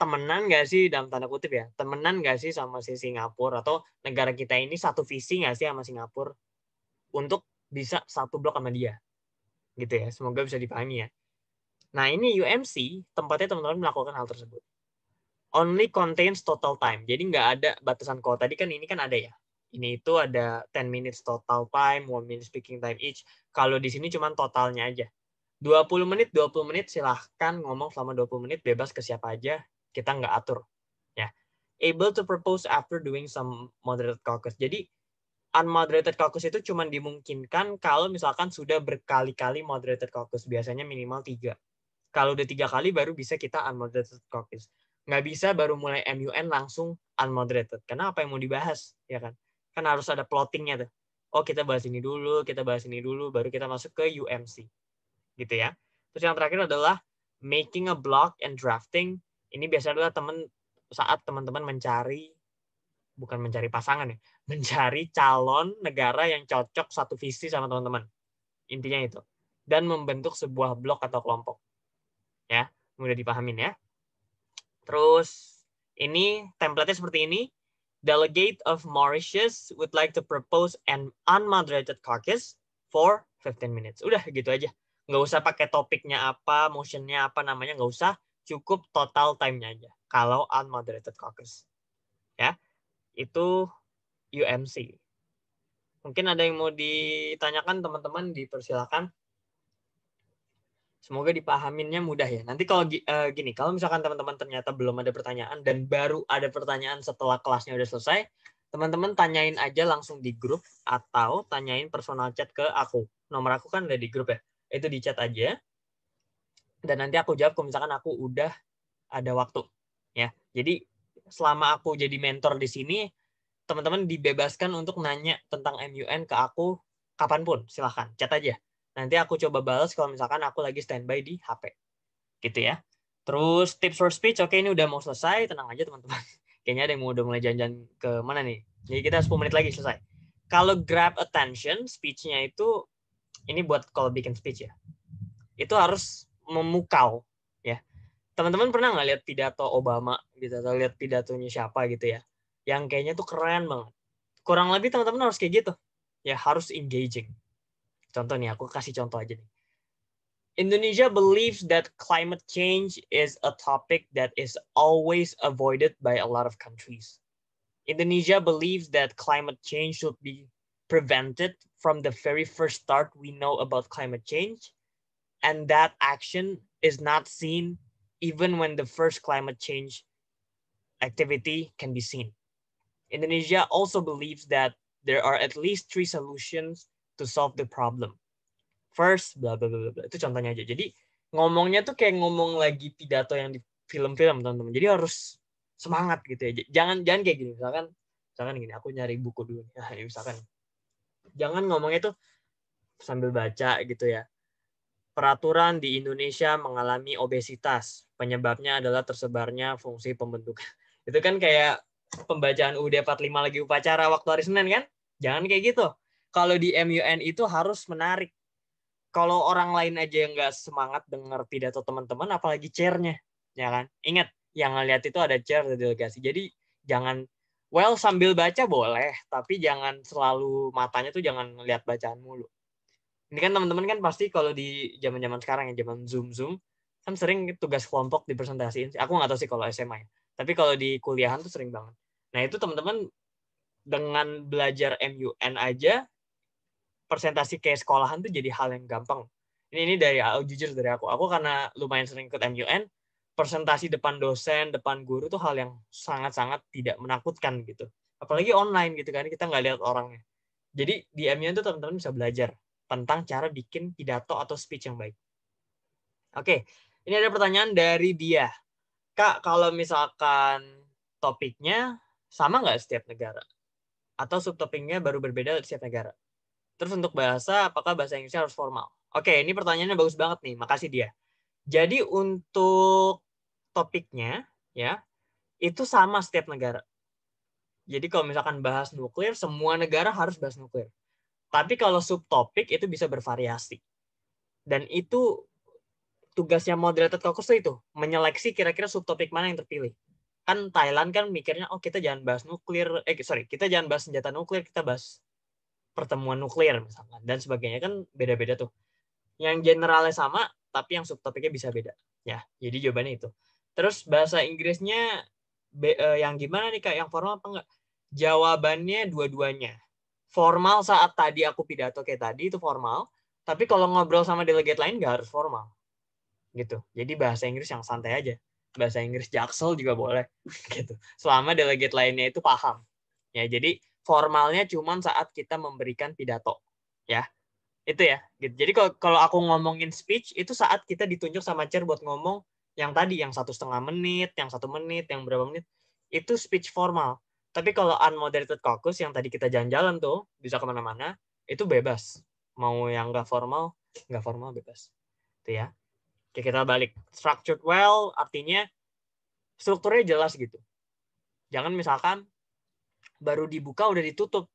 temenan gak sih dalam tanda kutip ya temenan gak sih sama si Singapura atau negara kita ini satu visi gak sih sama Singapura untuk bisa satu blok sama dia gitu ya semoga bisa dipahami ya nah ini UMC tempatnya teman-teman melakukan hal tersebut only contains total time jadi nggak ada batasan kuota tadi kan ini kan ada ya ini itu ada 10 minutes total time, one minute speaking time each. Kalau di sini cuma totalnya aja. 20 menit, 20 menit silahkan ngomong selama 20 menit, bebas ke siapa aja, kita nggak atur. Ya. Able to propose after doing some moderated caucus. Jadi, unmoderated caucus itu cuma dimungkinkan kalau misalkan sudah berkali-kali moderated caucus, biasanya minimal tiga. Kalau udah tiga kali baru bisa kita unmoderated caucus. Nggak bisa baru mulai MUN langsung unmoderated. Karena apa yang mau dibahas, ya kan? Kan harus ada plottingnya tuh. Oh, kita bahas ini dulu, kita bahas ini dulu, baru kita masuk ke UMC gitu ya. Terus yang terakhir adalah making a block and drafting. Ini biasanya adalah teman saat teman-teman mencari bukan mencari pasangan ya, mencari calon negara yang cocok satu visi sama teman-teman. Intinya itu. Dan membentuk sebuah blok atau kelompok. Ya, mudah dipahamin ya. Terus ini template-nya seperti ini. Delegate of Mauritius would like to propose an unmoderated caucus for 15 minutes. Udah gitu aja nggak usah pakai topiknya apa motionnya apa namanya nggak usah cukup total timenya aja kalau unmoderated caucus ya itu UMC mungkin ada yang mau ditanyakan teman-teman dipersilakan semoga dipahaminnya mudah ya. Nanti kalau uh, gini, kalau misalkan teman-teman ternyata belum ada pertanyaan dan baru ada pertanyaan setelah kelasnya udah selesai, teman-teman tanyain aja langsung di grup atau tanyain personal chat ke aku. Nomor aku kan ada di grup ya itu di chat aja dan nanti aku jawab kalau misalkan aku udah ada waktu ya jadi selama aku jadi mentor di sini teman-teman dibebaskan untuk nanya tentang MUN ke aku kapanpun silahkan chat aja nanti aku coba balas kalau misalkan aku lagi standby di HP gitu ya terus tips for speech oke ini udah mau selesai tenang aja teman-teman kayaknya ada yang mau udah mulai janjian ke mana nih jadi kita 10 menit lagi selesai kalau grab attention speech-nya itu ini buat kalau bikin speech ya itu harus memukau ya teman-teman pernah nggak lihat pidato Obama gitu atau lihat pidatonya siapa gitu ya yang kayaknya tuh keren banget kurang lebih teman-teman harus kayak gitu ya harus engaging contoh nih aku kasih contoh aja nih Indonesia believes that climate change is a topic that is always avoided by a lot of countries. Indonesia believes that climate change should be prevented from the very first start we know about climate change and that action is not seen even when the first climate change activity can be seen. Indonesia also believes that there are at least three solutions to solve the problem. First, blah blah blah blah. Itu contohnya aja. Jadi ngomongnya tuh kayak ngomong lagi pidato yang di film-film teman-teman. Jadi harus semangat gitu ya. Jangan jangan kayak gini misalkan misalkan gini aku nyari buku dulu. Nah, misalkan jangan ngomongnya itu sambil baca gitu ya peraturan di Indonesia mengalami obesitas. Penyebabnya adalah tersebarnya fungsi pembentukan. Itu kan kayak pembacaan UUD 45 lagi upacara waktu hari Senin kan? Jangan kayak gitu. Kalau di MUN itu harus menarik. Kalau orang lain aja yang nggak semangat dengar pidato teman-teman, apalagi chairnya, ya kan? Ingat, yang ngeliat itu ada chair ada delegasi. Jadi jangan Well, sambil baca boleh, tapi jangan selalu matanya tuh jangan lihat bacaan mulu. Ini kan teman-teman kan pasti kalau di zaman-zaman sekarang ya, zaman Zoom-Zoom, kan sering tugas kelompok di dipresentasiin. Aku nggak tahu sih kalau SMA ya. Tapi kalau di kuliahan tuh sering banget. Nah, itu teman-teman dengan belajar MUN aja, presentasi kayak sekolahan tuh jadi hal yang gampang. Ini, ini dari jujur dari aku. Aku karena lumayan sering ikut MUN, presentasi depan dosen, depan guru itu hal yang sangat-sangat tidak menakutkan gitu. Apalagi online gitu kan, kita nggak lihat orangnya. Jadi di MU itu teman-teman bisa belajar tentang cara bikin pidato atau speech yang baik. Oke, ini ada pertanyaan dari dia. Kak, kalau misalkan topiknya sama nggak setiap negara? Atau subtopiknya baru berbeda setiap negara? Terus untuk bahasa, apakah bahasa Inggrisnya harus formal? Oke, ini pertanyaannya bagus banget nih. Makasih dia. Jadi untuk topiknya ya itu sama setiap negara. Jadi kalau misalkan bahas nuklir, semua negara harus bahas nuklir. Tapi kalau subtopik itu bisa bervariasi. Dan itu tugasnya moderated caucus itu menyeleksi kira-kira subtopik mana yang terpilih. Kan Thailand kan mikirnya oh kita jangan bahas nuklir, eh sorry kita jangan bahas senjata nuklir, kita bahas pertemuan nuklir misalkan dan sebagainya kan beda-beda tuh. Yang generalnya sama, tapi yang subtopiknya bisa beda. Ya, jadi jawabannya itu. Terus bahasa Inggrisnya eh, yang gimana nih Kak? Yang formal apa enggak? Jawabannya dua-duanya. Formal saat tadi aku pidato kayak tadi itu formal, tapi kalau ngobrol sama delegate lain nggak harus formal. Gitu. Jadi bahasa Inggris yang santai aja. Bahasa Inggris jaksel juga boleh gitu. Selama delegate lainnya itu paham. Ya, jadi formalnya cuman saat kita memberikan pidato. Ya, itu ya gitu jadi kalau aku ngomongin speech itu saat kita ditunjuk sama chair buat ngomong yang tadi yang satu setengah menit yang satu menit yang berapa menit itu speech formal tapi kalau unmoderated caucus yang tadi kita jalan-jalan tuh bisa kemana-mana itu bebas mau yang nggak formal nggak formal bebas itu ya Oke, kita balik structured well artinya strukturnya jelas gitu jangan misalkan baru dibuka udah ditutup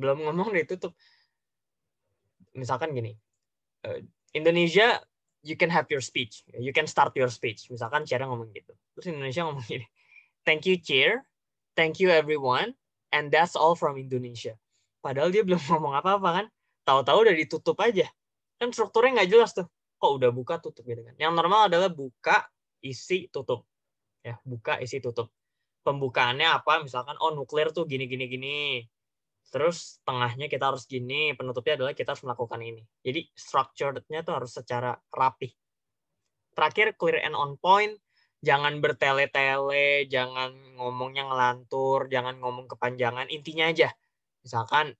belum ngomong udah ditutup misalkan gini uh, Indonesia you can have your speech you can start your speech misalkan cara ngomong gitu terus Indonesia ngomong gini thank you chair, thank you everyone and that's all from Indonesia padahal dia belum ngomong apa-apa kan tahu-tahu udah ditutup aja kan strukturnya nggak jelas tuh kok udah buka tutup gitu kan yang normal adalah buka isi tutup ya buka isi tutup pembukaannya apa misalkan oh nuklir tuh gini gini gini Terus tengahnya kita harus gini, penutupnya adalah kita harus melakukan ini. Jadi structured-nya tuh harus secara rapi Terakhir clear and on point, jangan bertele-tele, jangan ngomongnya ngelantur, jangan ngomong kepanjangan, intinya aja. Misalkan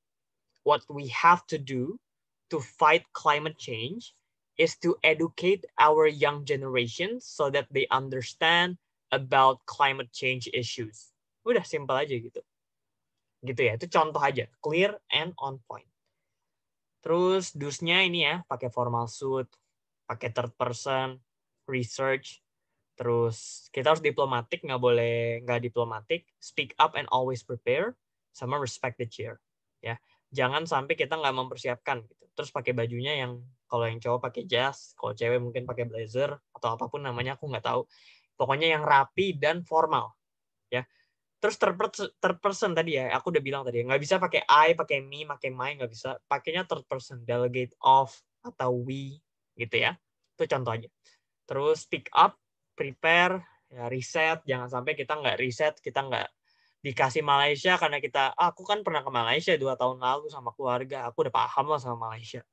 what we have to do to fight climate change is to educate our young generation so that they understand about climate change issues. Udah simple aja gitu gitu ya. Itu contoh aja, clear and on point. Terus dusnya ini ya, pakai formal suit, pakai third person, research, terus kita harus diplomatik, nggak boleh nggak diplomatik, speak up and always prepare, sama respect the chair. Ya, jangan sampai kita nggak mempersiapkan gitu. Terus pakai bajunya yang kalau yang cowok pakai jas, kalau cewek mungkin pakai blazer atau apapun namanya aku nggak tahu. Pokoknya yang rapi dan formal. Ya, terus third, third person tadi ya aku udah bilang tadi ya, nggak bisa pakai I pakai me pakai my nggak bisa pakainya third person delegate of atau we gitu ya itu contoh aja terus pick up prepare ya reset jangan sampai kita nggak reset kita nggak dikasih Malaysia karena kita ah, aku kan pernah ke Malaysia dua tahun lalu sama keluarga aku udah paham lah sama Malaysia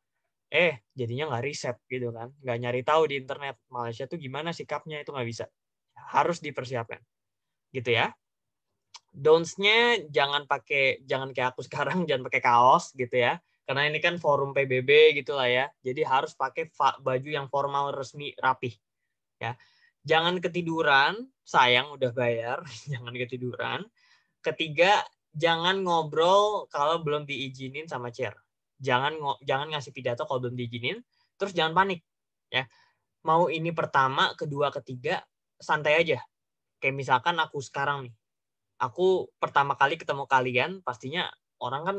eh jadinya nggak riset gitu kan nggak nyari tahu di internet Malaysia tuh gimana sikapnya itu nggak bisa harus dipersiapkan gitu ya downs-nya jangan pakai jangan kayak aku sekarang jangan pakai kaos gitu ya karena ini kan forum PBB gitu lah ya jadi harus pakai baju yang formal resmi rapih ya jangan ketiduran sayang udah bayar jangan ketiduran ketiga jangan ngobrol kalau belum diizinin sama chair jangan jangan ngasih pidato kalau belum diizinin terus jangan panik ya mau ini pertama kedua ketiga santai aja kayak misalkan aku sekarang nih aku pertama kali ketemu kalian pastinya orang kan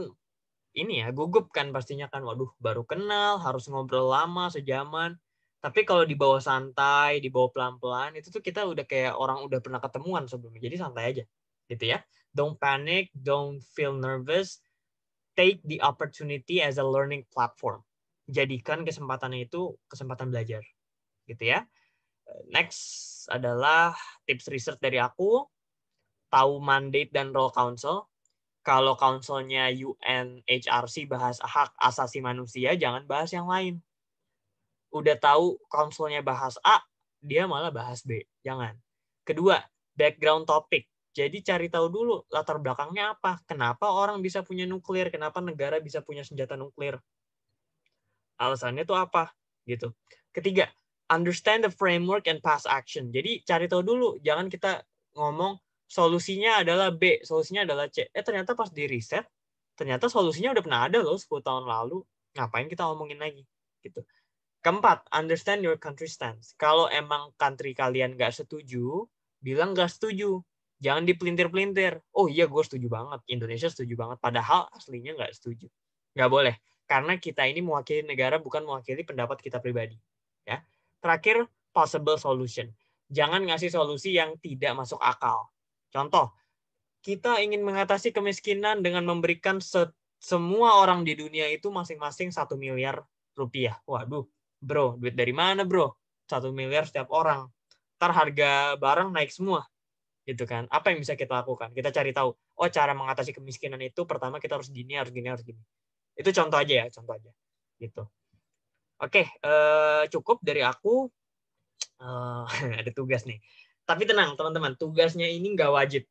ini ya gugup kan pastinya kan waduh baru kenal harus ngobrol lama sejaman tapi kalau di bawah santai di bawah pelan-pelan itu tuh kita udah kayak orang udah pernah ketemuan sebelumnya jadi santai aja gitu ya don't panic don't feel nervous take the opportunity as a learning platform jadikan kesempatan itu kesempatan belajar gitu ya next adalah tips research dari aku tahu mandate dan role council. Kalau councilnya UNHRC bahas hak asasi manusia, jangan bahas yang lain. Udah tahu councilnya bahas A, dia malah bahas B. Jangan. Kedua, background topic. Jadi cari tahu dulu latar belakangnya apa. Kenapa orang bisa punya nuklir? Kenapa negara bisa punya senjata nuklir? Alasannya tuh apa? Gitu. Ketiga, understand the framework and past action. Jadi cari tahu dulu, jangan kita ngomong solusinya adalah B, solusinya adalah C. Eh ternyata pas di riset, ternyata solusinya udah pernah ada loh 10 tahun lalu. Ngapain kita ngomongin lagi? Gitu. Keempat, understand your country stance. Kalau emang country kalian nggak setuju, bilang nggak setuju. Jangan dipelintir-pelintir. Oh iya, gue setuju banget. Indonesia setuju banget. Padahal aslinya nggak setuju. Nggak boleh. Karena kita ini mewakili negara, bukan mewakili pendapat kita pribadi. Ya. Terakhir, possible solution. Jangan ngasih solusi yang tidak masuk akal Contoh, kita ingin mengatasi kemiskinan dengan memberikan se semua orang di dunia itu masing-masing satu miliar rupiah. Waduh, bro, duit dari mana bro? Satu miliar setiap orang. Ntar harga barang naik semua. Gitu kan. Apa yang bisa kita lakukan? Kita cari tahu. Oh, cara mengatasi kemiskinan itu pertama kita harus gini, harus gini, harus gini. Itu contoh aja ya, contoh aja. Gitu. Oke, eh, cukup dari aku. Eh, ada tugas nih. Tapi tenang teman-teman, tugasnya ini nggak wajib.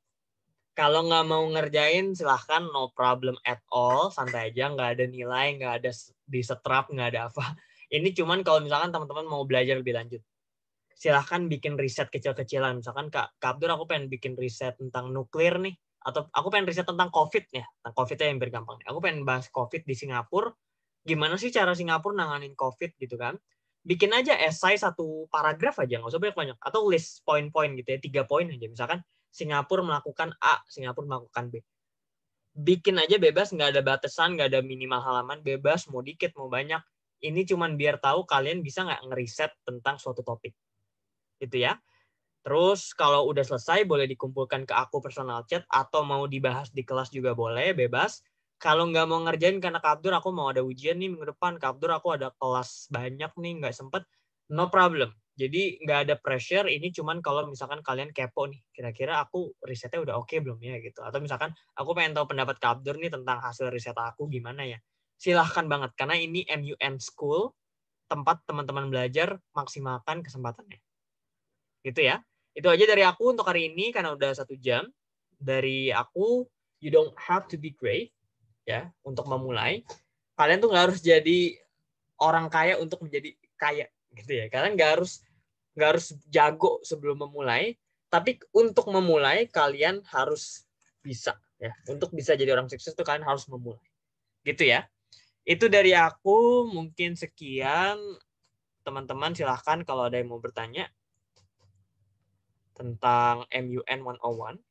Kalau nggak mau ngerjain silahkan, no problem at all, santai aja, nggak ada nilai, nggak ada disetrap, nggak ada apa. Ini cuman kalau misalkan teman-teman mau belajar lebih lanjut. Silahkan bikin riset kecil-kecilan. Misalkan Kak, Kak aku pengen bikin riset tentang nuklir nih. Atau aku pengen riset tentang COVID ya. Nah, tentang COVID yang bergampang Aku pengen bahas COVID di Singapura. Gimana sih cara Singapura nanganin COVID gitu kan bikin aja esai satu paragraf aja nggak usah banyak-banyak atau list poin-poin gitu ya tiga poin aja misalkan Singapura melakukan A Singapura melakukan B bikin aja bebas nggak ada batasan nggak ada minimal halaman bebas mau dikit mau banyak ini cuman biar tahu kalian bisa nggak ngeriset tentang suatu topik gitu ya terus kalau udah selesai boleh dikumpulkan ke aku personal chat atau mau dibahas di kelas juga boleh bebas kalau nggak mau ngerjain karena Kapdur aku mau ada ujian nih minggu depan Kapdur aku ada kelas banyak nih nggak sempet no problem jadi nggak ada pressure ini cuman kalau misalkan kalian kepo nih kira-kira aku risetnya udah oke okay belum ya gitu atau misalkan aku pengen tahu pendapat Kapdur nih tentang hasil riset aku gimana ya silahkan banget karena ini MUN School tempat teman-teman belajar maksimalkan kesempatannya gitu ya itu aja dari aku untuk hari ini karena udah satu jam dari aku you don't have to be great ya untuk memulai kalian tuh nggak harus jadi orang kaya untuk menjadi kaya gitu ya kalian nggak harus nggak harus jago sebelum memulai tapi untuk memulai kalian harus bisa ya untuk bisa jadi orang sukses tuh kalian harus memulai gitu ya itu dari aku mungkin sekian teman-teman silahkan kalau ada yang mau bertanya tentang MUN 101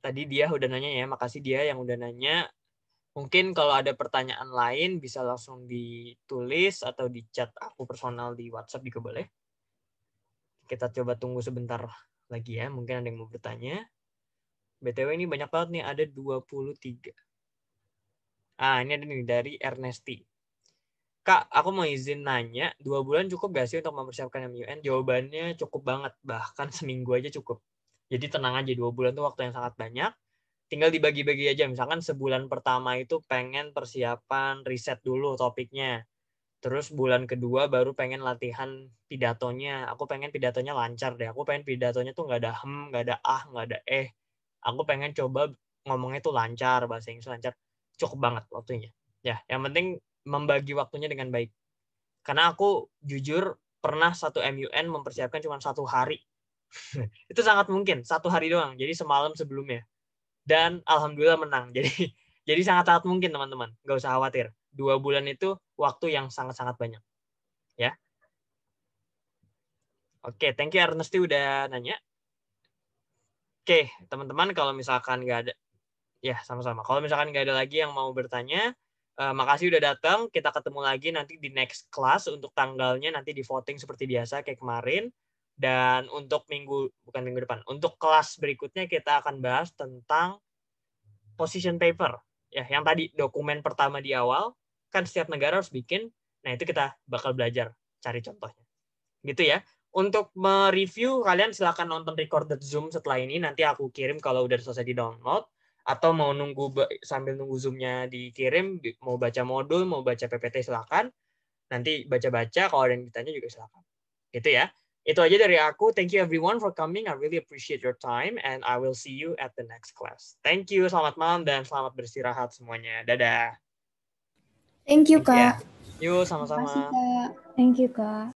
tadi dia udah nanya ya, makasih dia yang udah nanya. Mungkin kalau ada pertanyaan lain bisa langsung ditulis atau di chat aku personal di WhatsApp juga boleh. Kita coba tunggu sebentar lagi ya, mungkin ada yang mau bertanya. BTW ini banyak banget nih, ada 23. Ah, ini ada nih dari Ernesti. Kak, aku mau izin nanya, dua bulan cukup gak sih untuk mempersiapkan MUN? Jawabannya cukup banget, bahkan seminggu aja cukup. Jadi tenang aja dua bulan itu waktu yang sangat banyak. Tinggal dibagi-bagi aja. Misalkan sebulan pertama itu pengen persiapan riset dulu topiknya. Terus bulan kedua baru pengen latihan pidatonya. Aku pengen pidatonya lancar deh. Aku pengen pidatonya tuh nggak ada hem, nggak ada ah, nggak ada eh. Aku pengen coba ngomongnya tuh lancar, bahasa Inggris lancar. Cukup banget waktunya. Ya, yang penting membagi waktunya dengan baik. Karena aku jujur pernah satu MUN mempersiapkan cuma satu hari itu sangat mungkin satu hari doang jadi semalam sebelumnya dan alhamdulillah menang jadi jadi sangat sangat mungkin teman-teman nggak usah khawatir dua bulan itu waktu yang sangat sangat banyak ya oke thank you Ernesti udah nanya oke teman-teman kalau misalkan nggak ada ya sama-sama kalau misalkan nggak ada lagi yang mau bertanya Uh, makasih udah datang. Kita ketemu lagi nanti di next class untuk tanggalnya nanti di voting seperti biasa kayak kemarin. Dan untuk minggu bukan minggu depan, untuk kelas berikutnya kita akan bahas tentang position paper. Ya, yang tadi dokumen pertama di awal kan setiap negara harus bikin. Nah, itu kita bakal belajar cari contohnya. Gitu ya. Untuk mereview, kalian silahkan nonton recorded Zoom setelah ini. Nanti aku kirim kalau udah selesai di download. Atau mau nunggu sambil nunggu Zoom-nya dikirim, mau baca modul, mau baca PPT silahkan. Nanti baca-baca, kalau ada yang ditanya juga silahkan gitu ya. Itu aja dari aku. Thank you everyone for coming. I really appreciate your time and I will see you at the next class. Thank you. Selamat malam dan selamat beristirahat semuanya. Dadah. Thank you, Kak. you Yuk, sama-sama. Thank you, Kak.